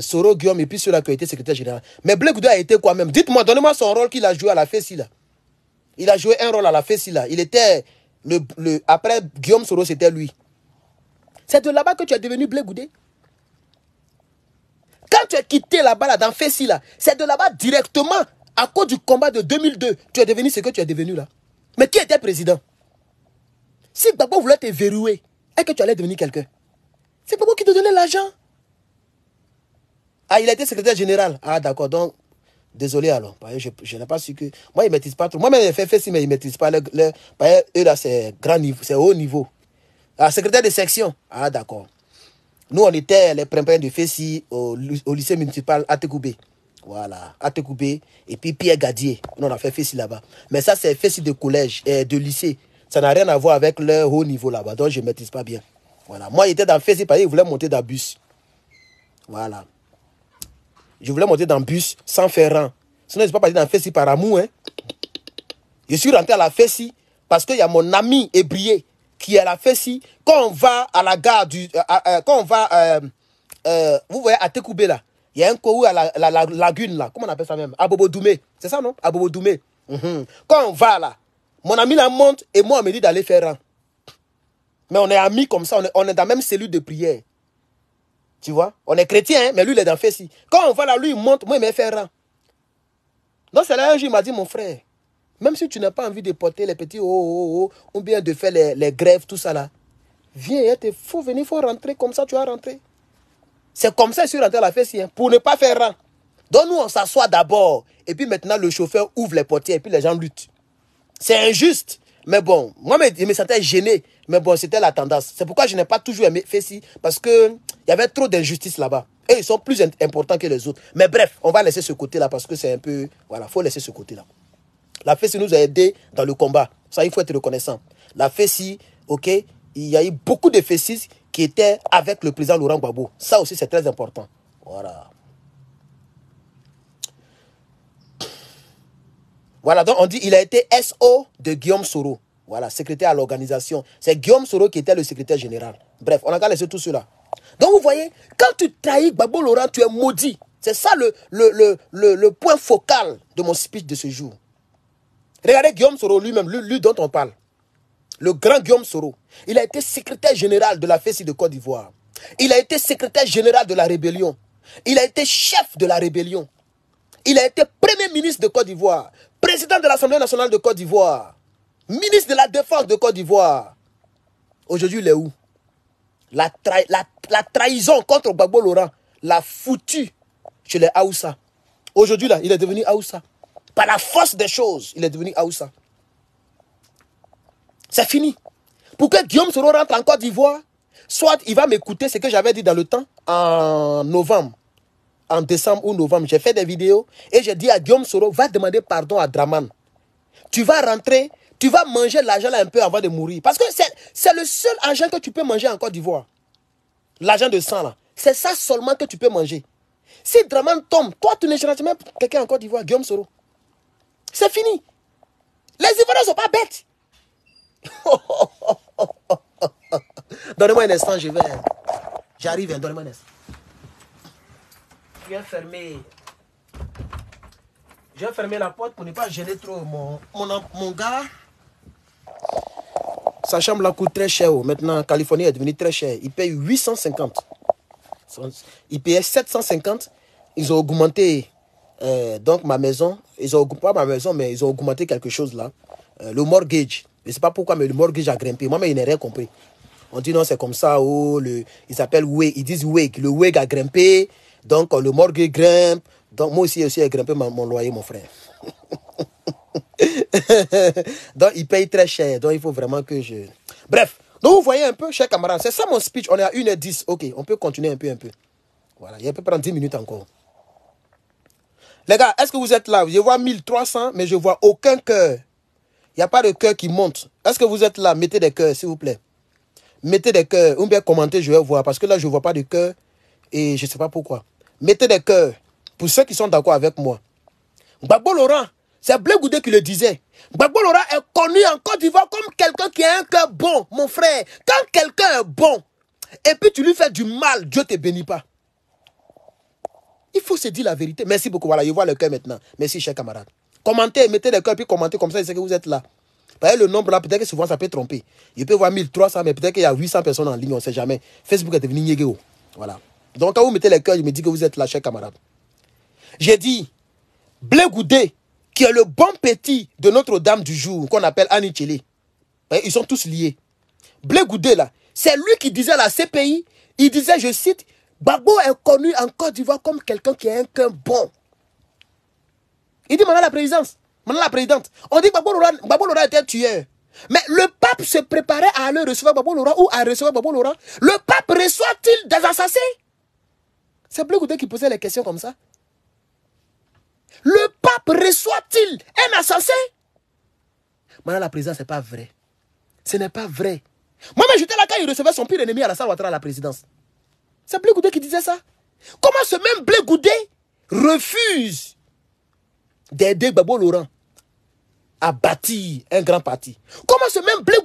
Soro Guillaume et puis ceux-là qui ont été secrétaire général. Mais Blegoudé a été quoi même Dites-moi, donnez-moi son rôle qu'il a joué à la Fessi là. Il a joué un rôle à la Fessi là. Il était le, après Guillaume Soro, c'était lui. C'est de là-bas que tu es devenu blé goudé. Quand tu as quitté là-bas, là, dans Fessi, là, c'est de là-bas directement, à cause du combat de 2002, tu es devenu ce que tu es devenu là. Mais qui était président Si Gbagbo voulait te verrouer, est-ce que tu allais devenir quelqu'un C'est moi qui te donnait l'argent. Ah, il a été secrétaire général. Ah, d'accord, donc, désolé alors. Bah, je, n'ai pas su que... Moi, ils ne maîtrisent pas trop. Moi-même, j'ai fait Fessi, mais ils ne maîtrisent pas. Bah, eux, là, c'est grand niveau, c'est haut niveau. Ah, secrétaire de section. Ah, d'accord. Nous, on était les premiers de Fessi au, lycée municipal à Voilà, à Et puis Pierre Gadier. on a fait Fessi là-bas. Mais ça, c'est Fessi de collège, et eh, de lycée. Ça n'a rien à voir avec leur haut niveau là-bas. Donc, je ne maîtrise pas bien. Voilà. Moi, j'étais dans Fessi parce je voulaient monter dans bus. Voilà. Je voulais monter dans le bus sans faire rang. Sinon, je ne suis pas parti dans Fessi par amour. Hein. Je suis rentré à la Fessi parce qu'il y a mon ami ébrié qui est la Fessi, quand on va à la gare du... Euh, euh, euh, quand on va... vous voyez, à Tekoubé, là, il y a un courroux à la, lagune, là. Comment on appelle ça même À C'est ça, non À mhm. Quand on va, là, mon ami la monte et moi, on me dit d'aller faire un. Mais on est amis comme ça, on est, dans la même cellule de prière. Tu vois On est chrétien, hein, mais lui, il est dans Fessi. Quand on va là, lui, il monte, moi, il me fait un. Donc, c'est là un jour, il m'a dit, mon frère, même si tu n'as pas envie de porter les petits oh, oh, oh, oh ou bien de faire les, grèves, tout ça là. Viens, il faut venir, il faut rentrer comme ça, tu vas rentrer. C'est comme ça, je suis rentré à la fête, hein, pour ne pas faire rang. Donc nous, on s'assoit d'abord. Et puis maintenant, le chauffeur ouvre les portières et puis les gens luttent. C'est injuste. Mais bon, moi, je me sentais gêné. Mais bon, c'était la tendance. C'est pourquoi je n'ai pas toujours aimé Fessi. Parce qu'il y avait trop d'injustice là-bas. Et ils sont plus importants que les autres. Mais bref, on va laisser ce côté-là parce que c'est un peu... Voilà, faut laisser ce côté-là. La FESI nous a aidés dans le combat. Ça, il faut être reconnaissant. La FESI, OK, il y a eu beaucoup de FESI qui étaient avec le président Laurent Gbagbo. Ça aussi, c'est très important. Voilà. Voilà, donc on dit il a été SO de Guillaume Soro. Voilà, secrétaire à l'organisation. C'est Guillaume Soro qui était le secrétaire général. Bref, on a qu'à laisser tout cela. Donc vous voyez, quand tu trahis Gbagbo Laurent, tu es maudit. C'est ça le, le, point focal de mon speech de ce jour. Regardez Guillaume Soro lui-même, lui, dont on parle. Le grand Guillaume Soro. Il a été secrétaire général de la FESI de Côte d'Ivoire. Il a été secrétaire général de la rébellion. Il a été chef de la rébellion. Il a été premier ministre de Côte d'Ivoire, président de l'Assemblée nationale de Côte d'Ivoire, ministre de la Défense de Côte d'Ivoire. Aujourd'hui, il est où la, la, trahison contre Bagbo Laurent l'a foutu chez les Aoussa. Aujourd'hui, là, il est devenu Aoussa. Par la force des choses, il est devenu Aoussa. C'est fini. Pour que Guillaume Soro rentre en Côte d'Ivoire, soit il va m'écouter ce que j'avais dit dans le temps, en novembre, en décembre ou novembre, j'ai fait des vidéos et j'ai dit à Guillaume Soro, va demander pardon à Draman. Tu vas rentrer, tu vas manger l'argent là un peu avant de mourir. Parce que c'est le seul argent que tu peux manger en Côte d'Ivoire. L'argent de sang là. C'est ça seulement que tu peux manger. Si Draman tombe, toi tu ne jamais quelqu'un en Côte d'Ivoire, Guillaume Soro. C'est fini. Les Ivoiriens ne sont pas bêtes. <laughs> donnez-moi un instant, je vais. J'arrive, hein, donnez-moi un instant. Je viens fermer. Je viens fermer la porte pour ne pas gêner trop mon, mon, gars. Sa chambre la coûte très cher. Oh. Maintenant, Californie est devenue très chère. Il paye 850. Il payait 750. Ils ont augmenté. Euh, donc, ma maison, ils ont pas ma maison, mais ils ont augmenté quelque chose là. Euh, le mortgage. Je ne sais pas pourquoi, mais le mortgage a grimpé. Moi, mais je n'ai rien compris. On dit non, c'est comme ça. Oh, le, ils s'appellent WEG. Ils disent Wake. Le Wake a grimpé. Donc, le mortgage grimpe. Donc, moi aussi, aussi j'ai grimpé mon, loyer, mon frère. <laughs> donc, ils payent très cher. Donc, il faut vraiment que je. Bref. Donc, vous voyez un peu, chers camarades. C'est ça mon speech. On est à 1h10. OK, on peut continuer un peu, un peu. Voilà. Il peut prendre 10 minutes encore. Les gars, est-ce que vous êtes là Je vois 1300, mais je vois aucun cœur. Il n'y a pas de cœur qui monte. Est-ce que vous êtes là Mettez des cœurs, s'il vous plaît. Mettez des cœurs. Ou bien commentez, je vais voir. Parce que là, je ne vois pas de cœur. Et je ne sais pas pourquoi. Mettez des cœurs. Pour ceux qui sont d'accord avec moi. Babo Laurent, c'est Goudé qui le disait. Babo Laurent est connu en Côte d'Ivoire comme quelqu'un qui a un cœur bon, mon frère. Quand quelqu'un est bon, et puis tu lui fais du mal, Dieu ne te bénit pas. Il faut se dire la vérité. Merci beaucoup. Voilà, je vois le cœur maintenant. Merci, chers camarades. Commentez, mettez le cœur, puis commentez comme ça, il sait que vous êtes là. voyez le nombre là, peut-être que souvent ça peut tromper. Il peut voir 1300, mais peut-être qu'il y a 800 personnes en ligne, on ne sait jamais. Facebook est devenu Niégéo. Voilà. Donc quand vous mettez le cœur, je me dis que vous êtes là, chers camarades. J'ai dit, Blé Goudé, qui est le bon petit de Notre-Dame du jour, qu'on appelle Annie Anichele. Ils sont tous liés. Blé Goudé, là, c'est lui qui disait à la CPI, il disait, je cite, Babo est connu en Côte d'Ivoire comme quelqu'un qui est un cœur bon. Il dit maintenant la présidence, maintenant la présidente. On dit que Babou Laura, était un tueur. Mais le pape se préparait à aller recevoir Babou Laura ou à recevoir Babou Laura. Le pape reçoit-il des assassins C'est Goudé qui posait les questions comme ça. Le pape reçoit-il un assassin Maintenant la présidence, ce n'est pas vrai. Ce n'est pas vrai. Moi, même j'étais là quand il recevait son pire ennemi à la salle à la présidence. C'est Blé qui disait ça. Comment ce même Blé refuse d'aider Babo Laurent à bâtir un grand parti Comment ce même Blé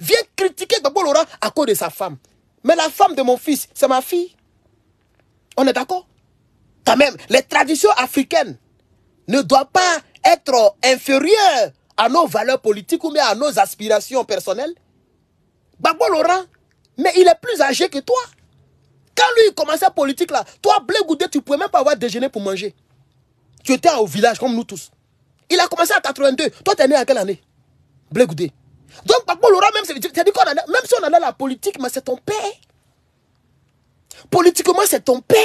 vient critiquer Babo Laurent à cause de sa femme Mais la femme de mon fils, c'est ma fille. On est d'accord Quand même, les traditions africaines ne doivent pas être inférieures à nos valeurs politiques ou bien à nos aspirations personnelles. Babo Laurent, mais il est plus âgé que toi. Quand lui il commençait politique là, toi, blé goudé, tu pouvais même pas avoir déjeuner pour manger. Tu étais au village comme nous tous. Il a commencé à 82. Toi, t'es né à quelle année Blé goudé. Donc, Papa Laura, même, dit même si on en a la politique, mais c'est ton père. Politiquement, c'est ton père.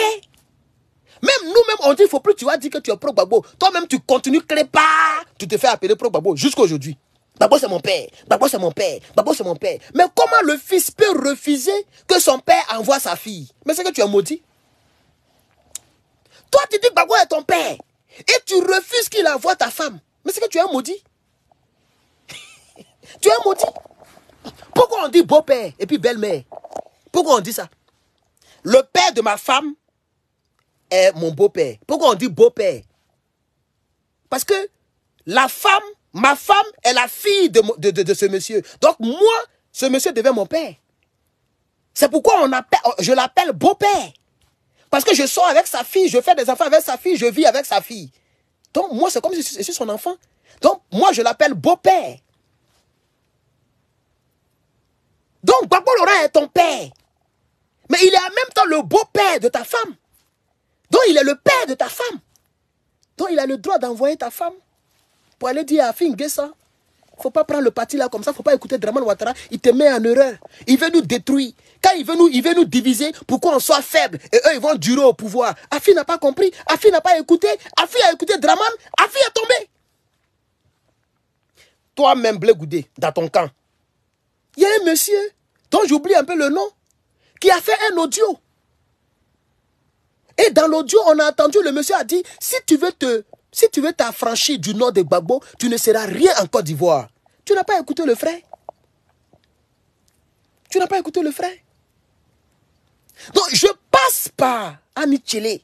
Même nous-mêmes, on dit, il faut plus, tu vas dire que tu es pro Babo. Toi-même, tu continues, clé pas. Tu te fais appeler pro Babo jusqu'à Babo, c'est mon père. Babo, c'est mon père. Babo, c'est mon père. Mais comment le fils peut refuser que son père envoie sa fille Mais c'est que tu es maudit. Toi, tu dis Babo est ton père. Et tu refuses qu'il envoie ta femme. Mais c'est que tu es maudit. <laughs> tu es maudit. Pourquoi on dit beau-père et puis belle-mère Pourquoi on dit ça Le père de ma femme est mon beau-père. Pourquoi on dit beau-père Parce que la femme Ma femme est la fille de, ce monsieur. Donc moi, ce monsieur devient mon père. C'est pourquoi on appelle, je l'appelle beau-père. Parce que je sors avec sa fille, je fais des enfants avec sa fille, je vis avec sa fille. Donc moi, c'est comme si je suis son enfant. Donc moi, je l'appelle beau-père. Donc Babo est ton père. Mais il est en même temps le beau-père de ta femme. Donc il est le père de ta femme. Donc il a le droit d'envoyer ta femme pour aller dire à Fingessa. Il ne faut pas prendre le parti là comme ça, il ne faut pas écouter Draman Ouattara. Il te met en erreur. Il veut nous détruire. Quand il veut nous, il veut nous diviser pour qu'on soit faible. Et eux, ils vont durer au pouvoir. Afi n'a pas compris. Afi n'a pas écouté. Afi a écouté Draman. Afi a tombé. Toi-même, Goudé, dans ton camp, il y a un monsieur dont j'oublie un peu le nom qui a fait un audio. Et dans l'audio, on a entendu le monsieur a dit si tu veux te si tu veux t'affranchir du nom de Gbagbo, tu ne seras rien en Côte d'Ivoire. Tu n'as pas écouté le frère. Tu n'as pas écouté le frère. Donc, je passe par Amichele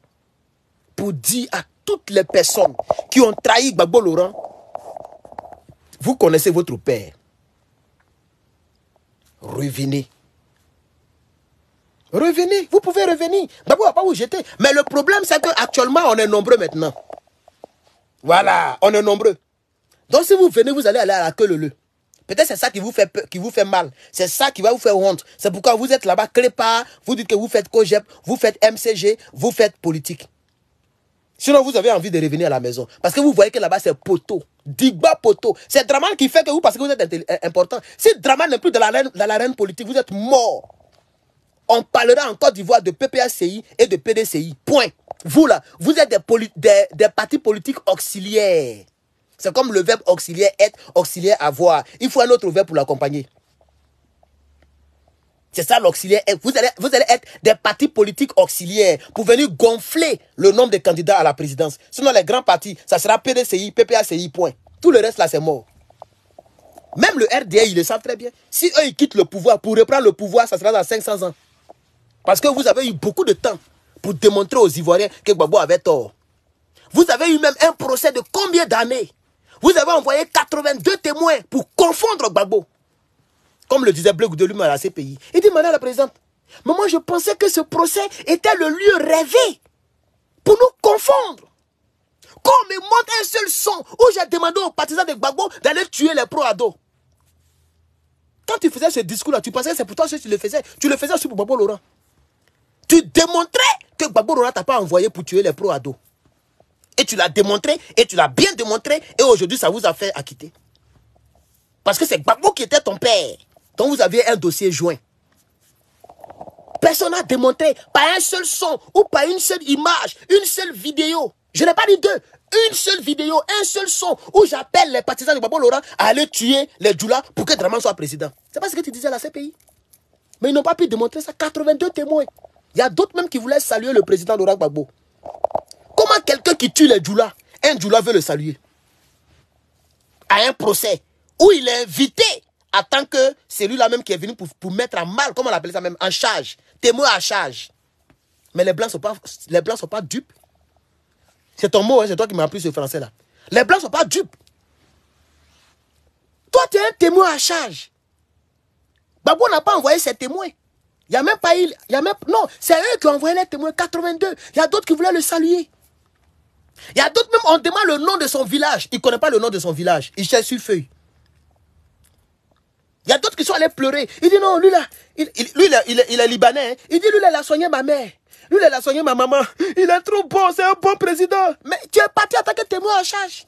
pour dire à toutes les personnes qui ont trahi Gbagbo Laurent, vous connaissez votre père. Revenez. Revenez, vous pouvez revenir. d'abord pas où j'étais. Mais le problème, c'est qu'actuellement, on est nombreux maintenant. Voilà, on est nombreux. Donc si vous venez, vous allez aller à la queue le Peut-être c'est ça qui vous fait qui vous fait mal. C'est ça qui va vous faire honte. C'est pourquoi vous êtes là-bas, pas. vous dites que vous faites COGEP, vous faites MCG, vous faites politique. Sinon, vous avez envie de revenir à la maison. Parce que vous voyez que là-bas, c'est POTO. Digba POTO. C'est Draman qui fait que vous, parce que vous êtes euh, important. Si Draman n'est plus dans l'arène la politique, vous êtes mort. On parlera encore d'Ivoire de PPACI et de PDCI. Point. Vous là, vous êtes des, des, partis politiques auxiliaires. C'est comme le verbe auxiliaire être, auxiliaire avoir. Il faut un autre verbe pour l'accompagner. C'est ça l'auxiliaire Vous allez, vous allez être des partis politiques auxiliaires pour venir gonfler le nombre de candidats à la présidence. Sinon, les grands partis, ça sera PDCI, PPACI, point. Tout le reste là, c'est mort. Même le RDA, ils le savent très bien. Si eux, ils quittent le pouvoir pour reprendre le pouvoir, ça sera dans 500 ans. Parce que vous avez eu beaucoup de temps pour démontrer aux Ivoiriens que Gbagbo avait tort. Vous avez eu même un procès de combien d'années Vous avez envoyé 82 témoins pour confondre Gbagbo. Comme le disait Bleu de à la pays. Il dit, Madame la Présidente, mais moi je pensais que ce procès était le lieu rêvé pour nous confondre. Qu'on me montre un seul son où j'ai demandé aux partisans de Gbagbo d'aller tuer les pro-ados. Quand tu faisais ce discours-là, tu pensais que c'est pour toi que tu le faisais. Tu le faisais aussi pour Gbagbo Laurent tu démontrais que Gbagbo t'a pas envoyé pour tuer les pro-ados. Et tu l'as démontré, et tu l'as bien démontré, et aujourd'hui, ça vous a fait acquitter. Parce que c'est Gbagbo qui était ton père, dont vous aviez un dossier joint. Personne n'a démontré, pas un seul son, ou pas une seule image, une seule vidéo. Je n'ai pas dit deux. Une seule vidéo, un seul son, où j'appelle les partisans de Gbagbo Laurent à aller tuer les Djoula pour que Draman soit président. C'est pas ce que tu disais à la CPI. Mais ils n'ont pas pu démontrer ça. 82 témoins. Il y a d'autres même qui voulaient saluer le président d'Orak Babo. Comment quelqu'un qui tue les djoulas, un Djoula veut le saluer À un procès où il est invité à tant que celui-là même qui est venu pour, mettre à mal, comment on appelle ça même, en charge, témoin à charge. Mais les blancs ne sont, pas, sont pas dupes. C'est ton mot, hein, c'est toi qui m'as appris ce français-là. Les blancs ne sont pas dupes. Toi, tu es un témoin à charge. Babo n'a pas envoyé ses témoins. Il n'y a même pas il. Y a même, non, c'est eux qui ont envoyé les témoins 82. Il y a d'autres qui voulaient le saluer. Il y a d'autres même, on demande le nom de son village. Il ne connaît pas le nom de son village. Il cherche sur feuille. Il y a d'autres qui sont allés pleurer. Il dit non, lui là, il, lui il, est libanais. Il dit lui là, il a soigné ma mère. Lui il a soigné ma maman. Il est trop bon, c'est un bon président. Mais tu es parti attaquer témoin en charge.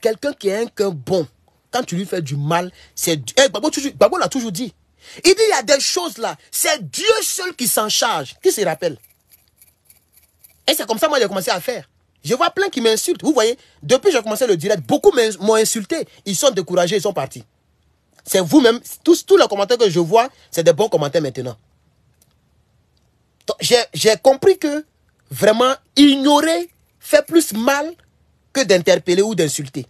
Quelqu'un qui est un cœur bon, quand tu lui fais du mal, c'est Dieu. Eh, Babo, l'a toujours dit. Il dit, il y a des choses là. C'est Dieu seul qui s'en charge. Qui se rappelle Et c'est comme ça, moi, j'ai commencé à faire. Je vois plein qui m'insultent. Vous voyez, depuis que j'ai commencé le direct, beaucoup m'ont insulté. Ils sont découragés, ils sont partis. C'est vous-même. Tous, tous les commentaires que je vois, c'est des bons commentaires maintenant. J'ai compris que vraiment, ignorer fait plus mal que d'interpeller ou d'insulter.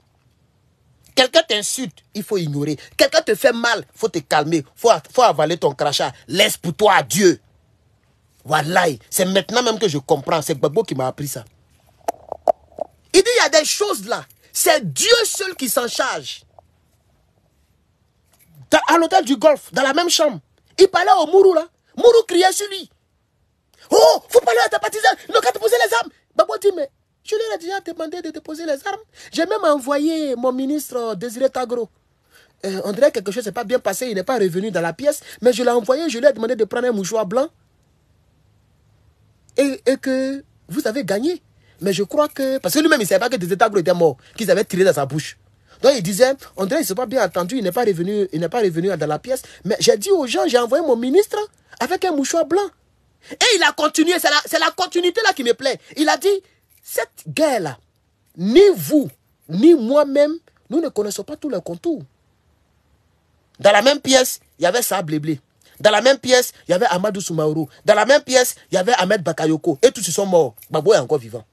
Quelqu'un t'insulte, il faut ignorer. Quelqu'un te fait mal, il faut te calmer. Il faut, avaler ton crachat. Laisse pour toi à Dieu. Voilà, c'est maintenant même que je comprends. C'est Babo qui m'a appris ça. Il dit, il y a des choses là. C'est Dieu seul qui s'en charge. à l'hôtel du golf, dans la même chambre, il parlait au Mourou là. Mourou criait sur lui. Oh, faut parler à ta n'y Non, quand tu poser les armes. Babo dit, mais je leur ai déjà demandé de déposer les armes. J'ai même envoyé mon ministre Désiré Tagro. Euh, André, quelque chose s'est pas bien passé, il n'est pas revenu dans la pièce, mais je l'ai envoyé, je lui ai demandé de prendre un mouchoir blanc. Et, que vous avez gagné. Mais je crois que. Parce que lui-même, il ne savait pas que Désiré Tagro était mort, qu'ils avaient tiré dans sa bouche. Donc il disait, André, il ne s'est pas bien entendu, il n'est pas revenu, il n'est pas revenu dans la pièce. Mais j'ai dit aux gens, j'ai envoyé mon ministre avec un mouchoir blanc. Et il a continué, c'est la continuité là qui me plaît. Il a dit, cette guerre-là, ni vous, ni moi-même, nous ne connaissons pas tous les contours. Dans la même pièce, il y avait Sable Blé. Dans la même pièce, il y avait Amadou Soumaoro. Dans la même pièce, il y avait Ahmed Bakayoko. Et tous ils sont morts. Babou est encore vivant.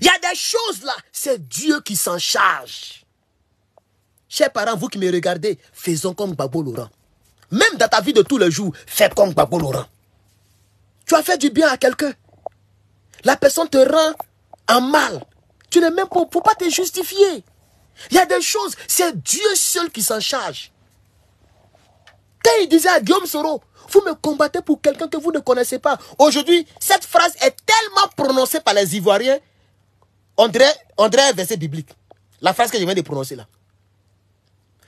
Il y a des choses là, c'est Dieu qui s'en charge. Chers parents, vous qui me regardez, faisons comme Babo Laurent. Même dans ta vie de tous les jours, fais comme Babo Laurent. Tu as fait du bien à quelqu'un. La personne te rend en mal. Tu n'es même pas, faut pas te justifier. Il y a des choses, c'est Dieu seul qui s'en charge. Quand il disait à Guillaume Soro, vous me combattez pour quelqu'un que vous ne connaissez pas. Aujourd'hui, cette phrase est tellement prononcée par les Ivoiriens. André, verset biblique. La phrase que je viens de prononcer là.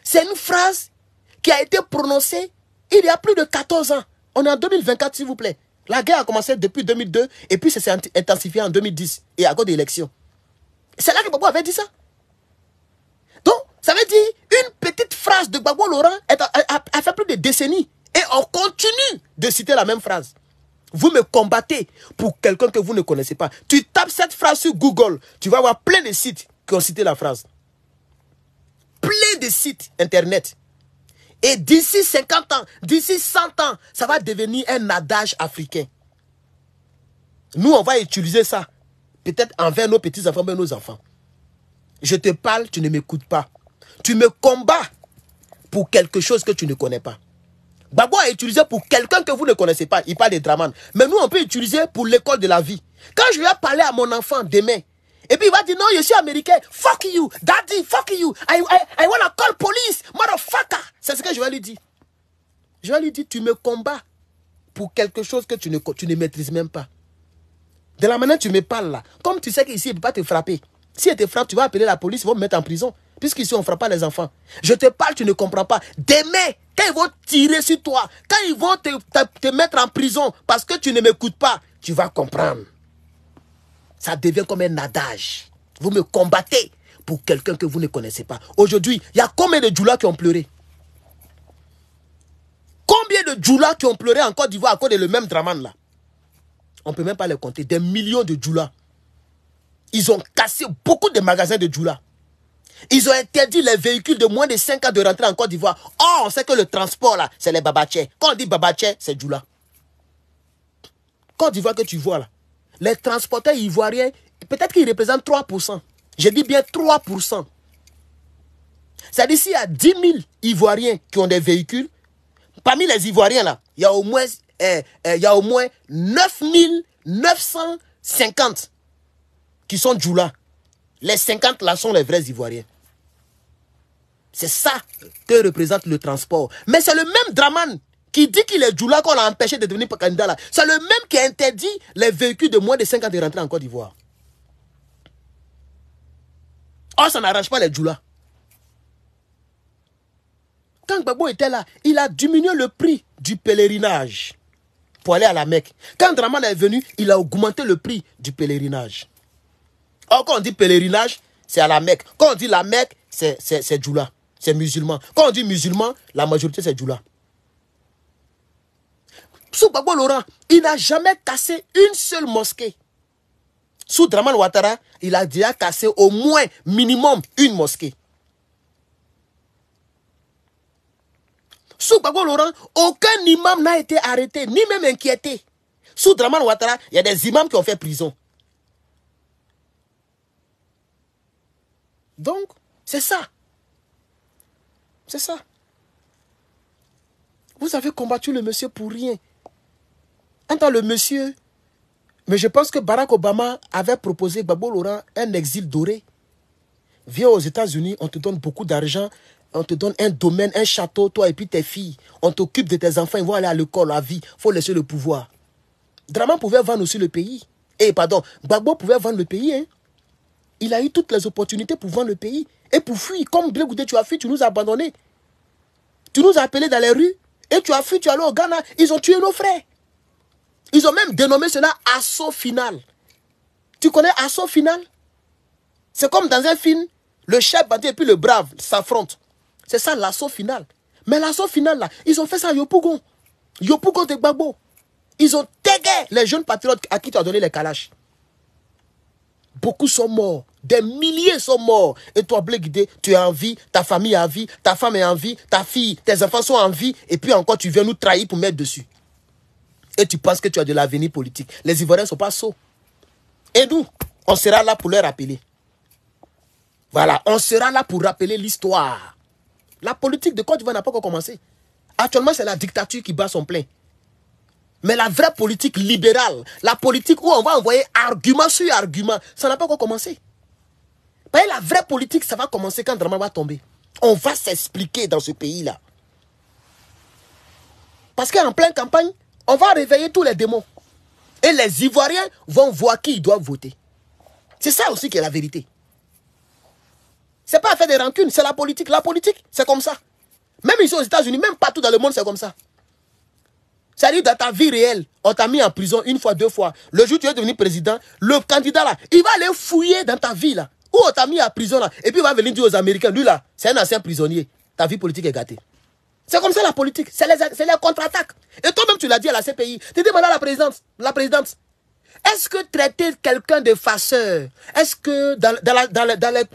C'est une phrase qui a été prononcée il y a plus de 14 ans. On est en 2024, s'il vous plaît. La guerre a commencé depuis 2002 et puis ça s'est intensifié en 2010 et à cause des élections. C'est là que Babou avait dit ça. Donc, ça veut dire une petite phrase de Babou Laurent a, fait plus de décennies et on continue de citer la même phrase. Vous me combattez pour quelqu'un que vous ne connaissez pas. Tu tapes cette phrase sur Google, tu vas avoir plein de sites qui ont cité la phrase. Plein de sites internet et d'ici 50 ans, d'ici 100 ans, ça va devenir un adage africain. Nous, on va utiliser ça. Peut-être envers nos petits-enfants, mais nos enfants. Je te parle, tu ne m'écoutes pas. Tu me combats pour quelque chose que tu ne connais pas. Babou a utilisé pour quelqu'un que vous ne connaissez pas. Il parle des Draman. Mais nous, on peut utiliser pour l'école de la vie. Quand je vais parler à mon enfant demain, et puis il va dire non, je suis américain. Fuck you, daddy, fuck you. I, I, I wanna call police, motherfucker. C'est ce que je vais lui dire. Je vais lui dire, tu me combats pour quelque chose que tu ne, ne maîtrises même pas. De la manière dont tu me parles là, comme tu sais qu'ici, il ne peut pas te frapper. Si il te frappe, tu vas appeler la police, ils vont me mettre en prison. Puisqu'ici, on ne frappe pas les enfants. Je te parle, tu ne comprends pas. Demain, quand ils vont tirer sur toi, quand ils vont te, te mettre en prison parce que tu ne m'écoutes pas, tu vas comprendre ça devient comme un adage. Vous me combattez pour quelqu'un que vous ne connaissez pas. Aujourd'hui, il y a combien de djoulas qui ont pleuré Combien de djoulas qui ont pleuré en Côte d'Ivoire à cause de le même Draman là On ne peut même pas les compter. Des millions de djoulas. Ils ont cassé beaucoup de magasins de djoulas. Ils ont interdit les véhicules de moins de 5 ans de rentrer en Côte d'Ivoire. oh, on sait que le transport, là, c'est les babachets. Quand on dit babachets, c'est djoulas. Côte d'Ivoire que tu vois, là, les transporteurs ivoiriens, peut-être qu'ils représentent 3%. Je dis bien 3%. C'est-à-dire s'il y a 10 000 Ivoiriens qui ont des véhicules, parmi les Ivoiriens, là, il y a au moins, eh, eh, il y a au moins 9 950 qui sont Djoula. Les 50 là sont les vrais Ivoiriens. C'est ça que représente le transport. Mais c'est le même Draman il dit qu'il est Djoula, qu'on l'a empêché de devenir candidat c'est le même qui interdit les véhicules de moins de 5 ans de rentrer en Côte d'Ivoire. Or, ça n'arrange pas les Djoula. Quand Gbagbo était là, il a diminué le prix du pèlerinage pour aller à la Mecque. Quand Draman est venu, il a augmenté le prix du pèlerinage. Or, quand on dit pèlerinage, c'est à la Mecque. Quand on dit la Mecque, c'est Djoula, c'est musulman. Quand on dit musulman, la majorité c'est Djoula sous Bagbo Laurent, il n'a jamais cassé une seule mosquée. Sous Draman Ouattara, il a déjà cassé au moins minimum une mosquée. Sous Bagbo Laurent, aucun imam n'a été arrêté, ni même inquiété. Sous Draman Ouattara, il y a des imams qui ont fait prison. Donc, c'est ça. C'est ça. Vous avez combattu le monsieur pour rien entends le monsieur, mais je pense que Barack Obama avait proposé Babo Laurent un exil doré. Viens aux États-Unis, on te donne beaucoup d'argent, on te donne un domaine, un château, toi et puis tes filles. On t'occupe de tes enfants, ils vont aller à l'école, à vie. faut laisser le pouvoir. Draman pouvait vendre aussi le pays. Eh pardon, Babo pouvait vendre le pays. Hein. Il a eu toutes les opportunités pour vendre le pays. Et pour fuir, comme Goudé, tu as fui, tu nous as abandonnés. Tu nous as appelés dans les rues. Et tu as fui, tu es allé au Ghana. Ils ont tué nos frères. Ils ont même dénommé cela assaut final. Tu connais assaut final C'est comme dans un film, le chef bandit et puis le brave s'affrontent. C'est ça l'assaut final. Mais l'assaut final, là, ils ont fait ça à Yopougon. Yopougon de Gbagbo. Ils ont tagué les jeunes patriotes à qui tu as donné les calaches. Beaucoup sont morts. Des milliers sont morts. Et toi, Guidé, tu es en vie, ta famille est en vie, ta femme est en vie, ta fille, tes enfants sont en vie. Et puis encore, tu viens nous trahir pour mettre dessus et tu penses que tu as de l'avenir politique. Les Ivoiriens ne sont pas sots. Et nous, on sera là pour leur rappeler. Voilà, on sera là pour rappeler l'histoire. La politique de Côte d'Ivoire n'a pas encore commencé. Actuellement, c'est la dictature qui bat son plein. Mais la vraie politique libérale, la politique où on va envoyer argument sur argument, ça n'a pas encore commencé. la vraie politique, ça va commencer quand Drama va tomber. On va s'expliquer dans ce pays-là. Parce qu'en pleine campagne, on va réveiller tous les démons. Et les Ivoiriens vont voir qui ils doivent voter. C'est ça aussi qui est la vérité. C'est pas à faire des rancunes, c'est la politique. La politique, c'est comme ça. Même ici aux États-Unis, même partout dans le monde, c'est comme ça. C'est-à-dire dans ta vie réelle, on t'a mis en prison une fois, deux fois. Le jour où tu es devenu président, le candidat là, il va aller fouiller dans ta vie là. Où on t'a mis en prison là. Et puis il va venir dire aux Américains, lui là, c'est un ancien prisonnier. Ta vie politique est gâtée. C'est comme ça la politique. C'est les, contre-attaques. Et toi-même, tu l'as dit à la CPI. Tu dis maintenant la présidente, la présidente. Est-ce que traiter quelqu'un de faceur, est-ce que dans,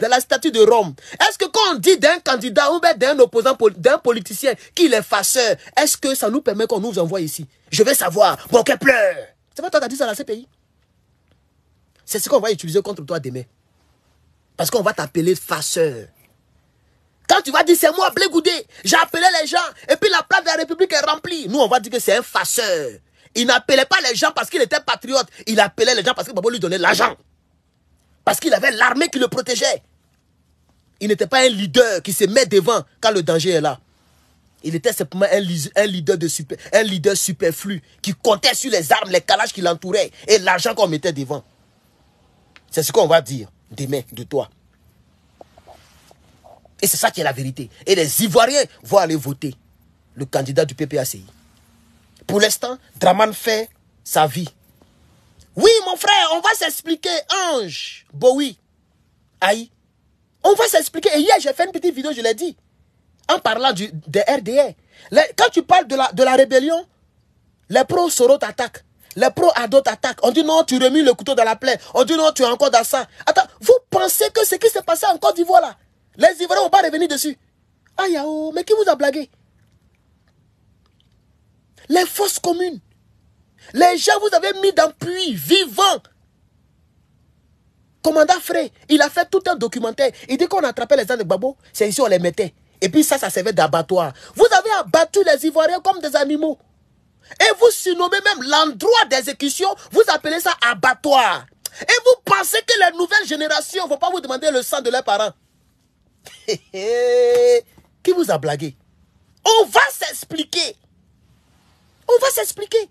la, statue de Rome, est-ce que quand on dit d'un candidat ou d'un opposant, d'un politicien qu'il est faceur, est-ce que ça nous permet qu'on nous envoie ici Je vais savoir. Bon, qu'elle pleure. C'est pas toi qui as dit ça à la CPI C'est ce qu'on va utiliser contre toi demain. Parce qu'on va t'appeler faceur. Quand tu vas dire c'est moi, Blégoudé, j'ai appelé les gens et puis la place de la République est remplie. Nous, on va dire que c'est un faceur. Il n'appelait pas les gens parce qu'il était patriote. Il appelait les gens parce que Babo lui donnait l'argent. Parce qu'il avait l'armée qui le protégeait. Il n'était pas un leader qui se met devant quand le danger est là. Il était simplement un, leader, de super, un leader superflu qui comptait sur les armes, les calages qui l'entouraient et l'argent qu'on mettait devant. C'est ce qu'on va dire demain de toi. Et c'est ça qui est la vérité. Et les Ivoiriens vont aller voter le candidat du PPACI. Pour l'instant, Draman fait sa vie. Oui, mon frère, on va s'expliquer, Ange, Bowie, Aïe. On va s'expliquer. Et hier, j'ai fait une petite vidéo, je l'ai dit, en parlant des RDR. quand tu parles de la, de la rébellion, les pros soro t'attaquent. Les pros ado t'attaquent. On dit non, tu remis le couteau dans la plaie. On dit non, tu es encore dans ça. Attends, vous pensez que ce qui s'est passé en Côte d'Ivoire là, les Ivoiriens ne vont pas revenir dessus. Aïe, mais qui vous a blagué Les forces communes. Les gens vous avez mis dans puits, vivants. Commandant Frey, il a fait tout un documentaire. Il dit qu'on attrapait les gens de Babo, c'est ici qu'on les mettait. Et puis ça, ça servait d'abattoir. Vous avez abattu les Ivoiriens comme des animaux. Et vous surnommez même l'endroit d'exécution, vous appelez ça abattoir. Et vous pensez que les nouvelles générations ne vont pas vous demander le sang de leurs parents. <laughs> Qui vous a blagué On va s'expliquer. On va s'expliquer.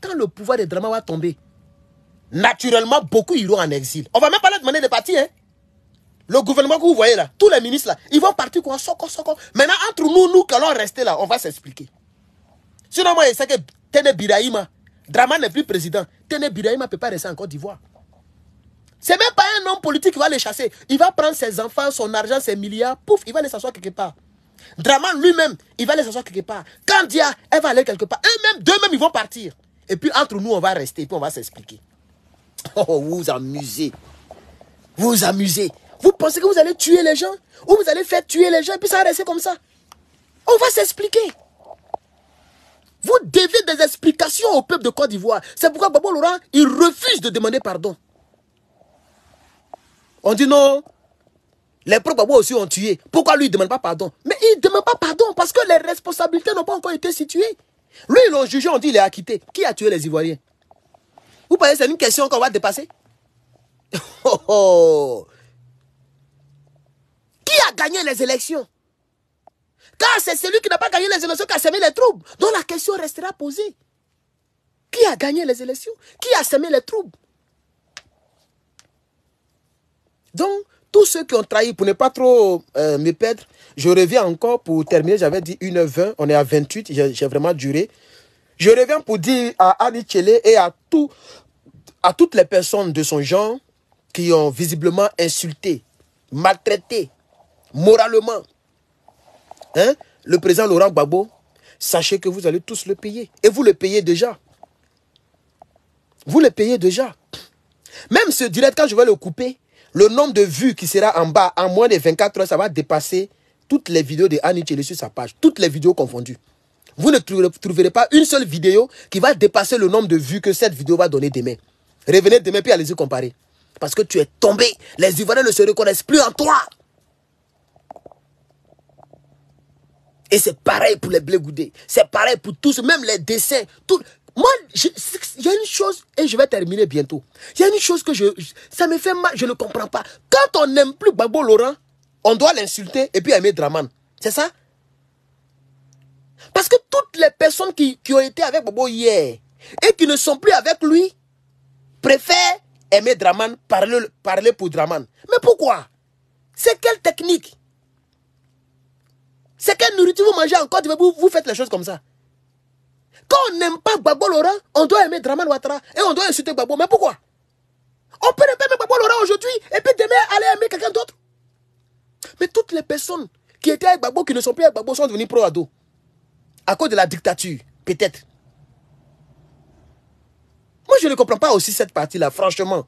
Quand le pouvoir de dramas va tomber, naturellement, beaucoup iront en exil. On va même pas leur demander de partir. Hein? Le gouvernement que vous voyez là, tous les ministres là, ils vont partir quoi Maintenant, entre nous, nous, qui allons rester là, on va s'expliquer. Sinon, moi, je sais que Tene Biraïma, Drama n'est plus président. Tene Biraïma ne peut pas rester en Côte d'Ivoire. C'est même pas un homme politique qui va les chasser. Il va prendre ses enfants, son argent, ses milliards, pouf, il va les s'asseoir quelque part. Draman lui-même, il va les s'asseoir quelque part. Candia, elle va aller quelque part. Eux-mêmes, deux-mêmes, ils vont partir. Et puis entre nous, on va rester, Et puis on va s'expliquer. <laughs> Oh, vous vous amusez. Vous vous amusez. Vous pensez que vous allez tuer les gens Ou vous allez faire tuer les gens, et puis ça va rester comme ça On va s'expliquer. Vous devez des explications au peuple de Côte d'Ivoire. C'est pourquoi Babo Laurent, il refuse de demander pardon. On dit non. Les propres aussi ont tué. Pourquoi lui ne demande pas pardon Mais il ne demande pas pardon parce que les responsabilités n'ont pas encore été situées. Lui, ils l'ont jugé, on dit il est acquitté. Qui a tué les Ivoiriens Vous pensez que c'est une question qu'on va dépasser <laughs> oh, oh. Qui a gagné les élections Car c'est celui qui n'a pas gagné les élections qui a semé les troubles. Donc la question restera posée. Qui a gagné les élections Qui a semé les troubles Donc, tous ceux qui ont trahi, pour ne pas trop euh, me perdre, je reviens encore pour terminer. J'avais dit 1h20, on est à 28, j'ai vraiment duré. Je reviens pour dire à Ali Chele et à, à toutes les personnes de son genre qui ont visiblement insulté, maltraité, moralement, hein, le président Laurent Gbagbo, sachez que vous allez tous le payer. Et vous le payez déjà. Vous le payez déjà. Même ce direct, quand je vais le couper, le nombre de vues qui sera en bas en moins de 24 heures, ça va dépasser toutes les vidéos de Annie sur sa page. Toutes les vidéos confondues. Vous ne trouverez pas une seule vidéo qui va dépasser le nombre de vues que cette vidéo va donner demain. Revenez demain puis allez-y comparer. Parce que tu es tombé. Les Ivoiriens ne se reconnaissent plus en toi. Et c'est pareil pour les blés goudés. C'est pareil pour tous, même les dessins. Tout, moi, il y a une chose, et je vais terminer bientôt. Il y a une chose que je, ça me fait mal, je ne comprends pas. Quand on n'aime plus Babo Laurent, on doit l'insulter et puis aimer Draman. C'est ça Parce que toutes les personnes qui, ont été avec Babo hier et qui ne sont plus avec lui préfèrent aimer Draman, parler, parler pour Draman. Mais pourquoi C'est quelle technique C'est quelle nourriture vous mangez encore vous faites les choses comme ça. Quand on n'aime pas Babo Laurent, on doit aimer Draman Ouattara et on doit insulter Babo. Mais pourquoi On peut pas aimer Babo Laurent aujourd'hui et puis demain aller aimer quelqu'un d'autre. Mais toutes les personnes qui étaient avec Babo, qui ne sont plus avec Babo, sont devenues pro-ado. À cause de la dictature, peut-être. Moi, je ne comprends pas aussi cette partie-là, franchement.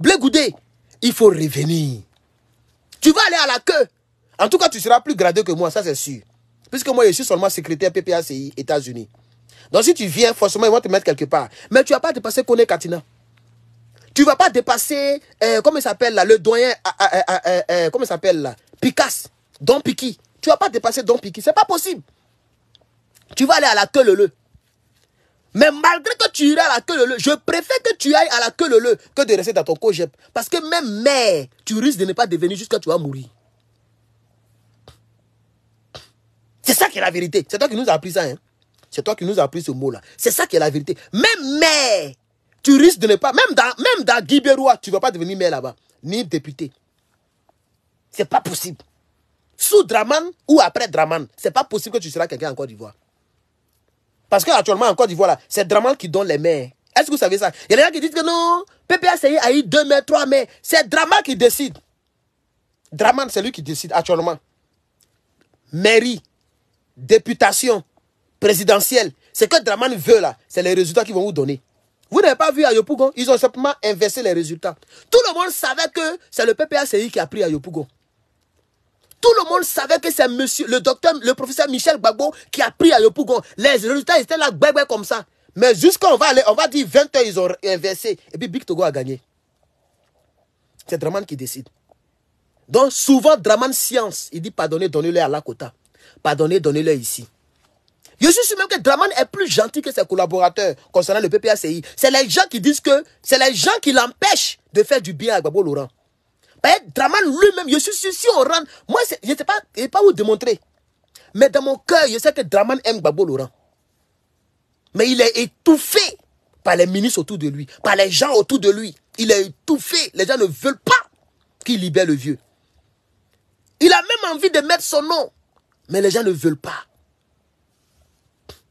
Blé Goudé, il faut revenir. Tu vas aller à la queue. En tout cas, tu seras plus gradé que moi, ça c'est sûr. Puisque moi, je suis seulement secrétaire PPACI États-Unis. Donc si tu viens, forcément, ils vont te mettre quelque part. Mais tu ne vas pas dépasser Kone Katina. Tu ne vas pas dépasser, euh, comment il s'appelle là, le doyen, ah, ah, ah, euh, euh, comment s'appelle là, Picasse, Don Piki. Tu ne vas pas dépasser Don Piki. n'est pas possible. Tu vas aller à la queue le le. Mais malgré que tu iras à la queue le le, je préfère que tu ailles à la queue le le que de rester dans ton cogep. Parce que même mais, tu risques de ne pas devenir jusqu'à tu vas mourir. C'est ça qui est la vérité. C'est toi qui nous as appris ça. Hein. C'est toi qui nous as appris ce mot-là. C'est ça qui est la vérité. Même maire, tu risques de ne pas. Même dans, même dans tu ne vas pas devenir maire là-bas. Ni député. C'est pas possible. Sous Draman ou après Draman, c'est pas possible que tu seras quelqu'un en Côte d'Ivoire. Parce qu'actuellement en Côte d'Ivoire, c'est Draman qui donne les maires. Est-ce que vous savez ça Il y a des gens qui disent que non, PPACI a eu deux maires, trois maires. C'est Draman qui décide. Draman, c'est lui qui décide actuellement. Mairie, députation présidentielle. Ce que Draman veut là, c'est les résultats qu'ils vont vous donner. Vous n'avez pas vu à Yopougon, ils ont simplement inversé les résultats. Tout le monde savait que c'est le PPACI qui a pris à Yopougon. Tout le monde savait que c'est monsieur, le docteur, le professeur Michel Gbagbo qui a pris à Yopougon. Les résultats étaient là, comme ça. Mais on va aller, on va dire 20 heures, ils ont inversé. Et puis Big Togo a gagné. C'est Draman qui décide. Donc souvent, Draman science, il dit pardonnez, donnez-le à la pardonnez, donnez-le ici. Je suis sûr même que Draman est plus gentil que ses collaborateurs concernant le PPACI. C'est les gens qui disent que c'est les gens qui l'empêchent de faire du bien à Gbagbo Laurent. Draman lui-même, je suis sûr si on rentre, moi je ne pas, je sais pas vous démontrer. Mais dans mon cœur, je sais que Draman aime Gbagbo Laurent. Mais il est étouffé par les ministres autour de lui, par les gens autour de lui. Il est étouffé. Les gens ne veulent pas qu'il libère le vieux. Il a même envie de mettre son nom mais les gens ne veulent pas.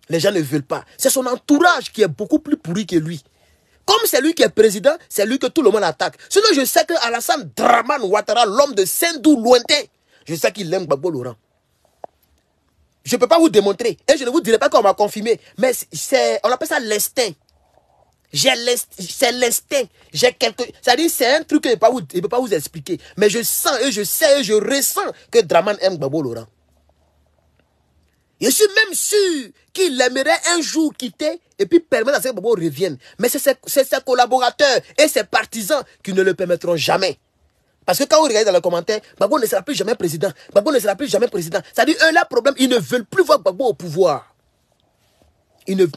Les gens ne veulent pas. C'est son entourage qui est beaucoup plus pourri que lui. Comme c'est lui qui est président, c'est lui que tout le monde attaque. Sinon, je sais que Draman Ouattara, l'homme de Saint-Dou lointain, je sais qu'il aime Gbagbo Laurent. Je ne peux pas vous démontrer. Et je ne vous dirai pas qu'on m'a confirmé. Mais c'est, on appelle ça l'instinct. J'ai c'est l'instinct. J'ai quelque, c'est-à-dire, c'est un truc qu'il ne peut pas vous, expliquer. Mais je sens et je sais et je ressens que Draman aime Gbagbo Laurent. Je suis même sûr qu'il aimerait un jour quitter et puis permettre à ce que Bobo revienne. Mais c'est ses, collaborateurs et ses partisans qui ne le permettront jamais. Parce que quand vous regardez dans les commentaires, Babo ne sera plus jamais président. Babo ne sera plus jamais président. Ça à dire eux, là, problème, ils ne veulent plus voir Babo au pouvoir.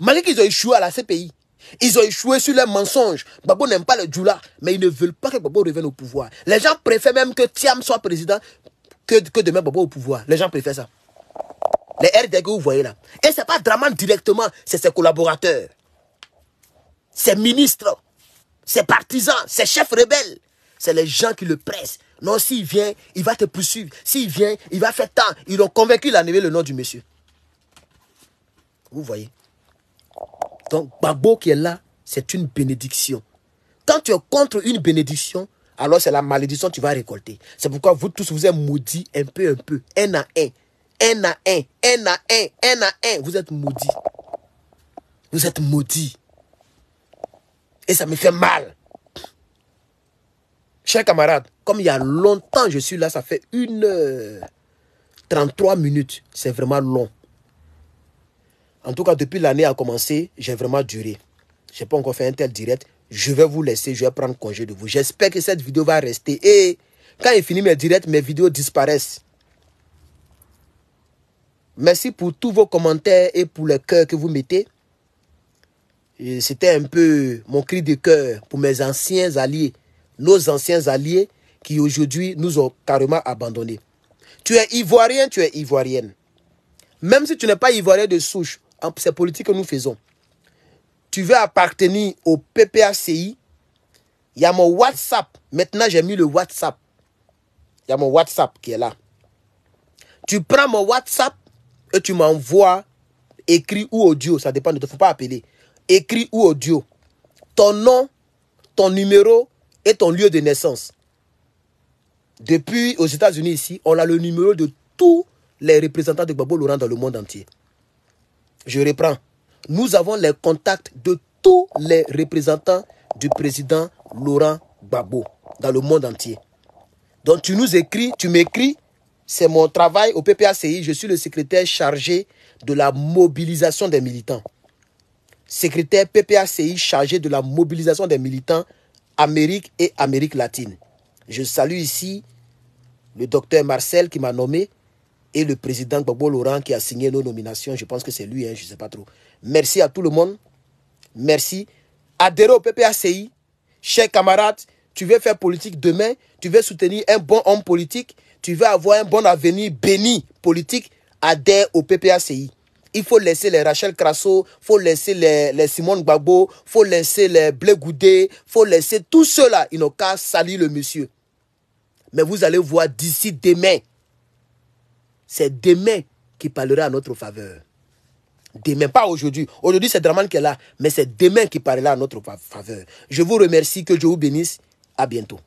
malgré qu'ils ont échoué à la CPI, ils ont échoué sur leurs mensonges. Babo n'aime pas le Djoula, mais ils ne veulent pas que Babo revienne au pouvoir. Les gens préfèrent même que Tiam soit président que, que demain Babo au pouvoir. Les gens préfèrent ça. Les RDG, vous voyez là. Et ce n'est pas Draman directement, c'est ses collaborateurs. Ses ministres, ses partisans, ses chefs rebelles. C'est les gens qui le pressent. Non, s'il vient, il va te poursuivre. S'il vient, il va faire tant. Ils ont convaincu d'annuler le nom du monsieur. Vous voyez. Donc, Babo qui est là, c'est une bénédiction. Quand tu es contre une bénédiction, alors c'est la malédiction que tu vas récolter. C'est pourquoi vous tous, vous êtes maudits un peu, un peu, un à un un à un, un à un, un à un. Vous êtes maudits. Vous êtes maudits. Et ça me fait mal. Chers camarades, comme il y a longtemps je suis là, ça fait une heure 33 minutes. C'est vraiment long. En tout cas, depuis l'année a commencé, j'ai vraiment duré. Je n'ai pas encore fait un tel direct. Je vais vous laisser, je vais prendre congé de vous. J'espère que cette vidéo va rester. Et quand il finit mes directs, mes vidéos disparaissent. Merci pour tous vos commentaires et pour le cœur que vous mettez. C'était un peu mon cri de cœur pour mes anciens alliés, nos anciens alliés qui aujourd'hui nous ont carrément abandonnés. Tu es ivoirien, tu es ivoirienne. Même si tu n'es pas ivoirien de souche, c'est politique que nous faisons. Tu veux appartenir au PPACI. Il y a mon WhatsApp. Maintenant, j'ai mis le WhatsApp. Il y a mon WhatsApp qui est là. Tu prends mon WhatsApp et tu m'envoies écrit ou audio, ça dépend, ne te faut pas appeler. Écrit ou audio. Ton nom, ton numéro et ton lieu de naissance. Depuis aux États-Unis ici, on a le numéro de tous les représentants de Babo Laurent dans le monde entier. Je reprends. Nous avons les contacts de tous les représentants du président Laurent Babo dans le monde entier. Donc tu nous écris, tu m'écris, c'est mon travail au PPACI. Je suis le secrétaire chargé de la mobilisation des militants. Secrétaire PPACI chargé de la mobilisation des militants Amérique et Amérique latine. Je salue ici le docteur Marcel qui m'a nommé et le président Gbagbo Laurent qui a signé nos nominations. Je pense que c'est lui, hein, je ne sais pas trop. Merci à tout le monde. Merci. Adhérez au PPACI. Chers camarades, tu veux faire politique demain, tu veux soutenir un bon homme politique, tu veux avoir un bon avenir béni politique, adhère au PPACI. Il faut laisser les Rachel Crasso, il faut laisser les, les Simone Gbagbo, faut laisser les Blé Goudé, faut laisser tout cela. Ils n'ont qu'à salir le monsieur. Mais vous allez voir d'ici demain. C'est demain qui parlera à notre faveur. Demain, pas aujourd'hui. Aujourd'hui, c'est Draman qui est là, mais c'est demain qui parlera à notre faveur. Je vous remercie, que Dieu vous bénisse. À bientôt.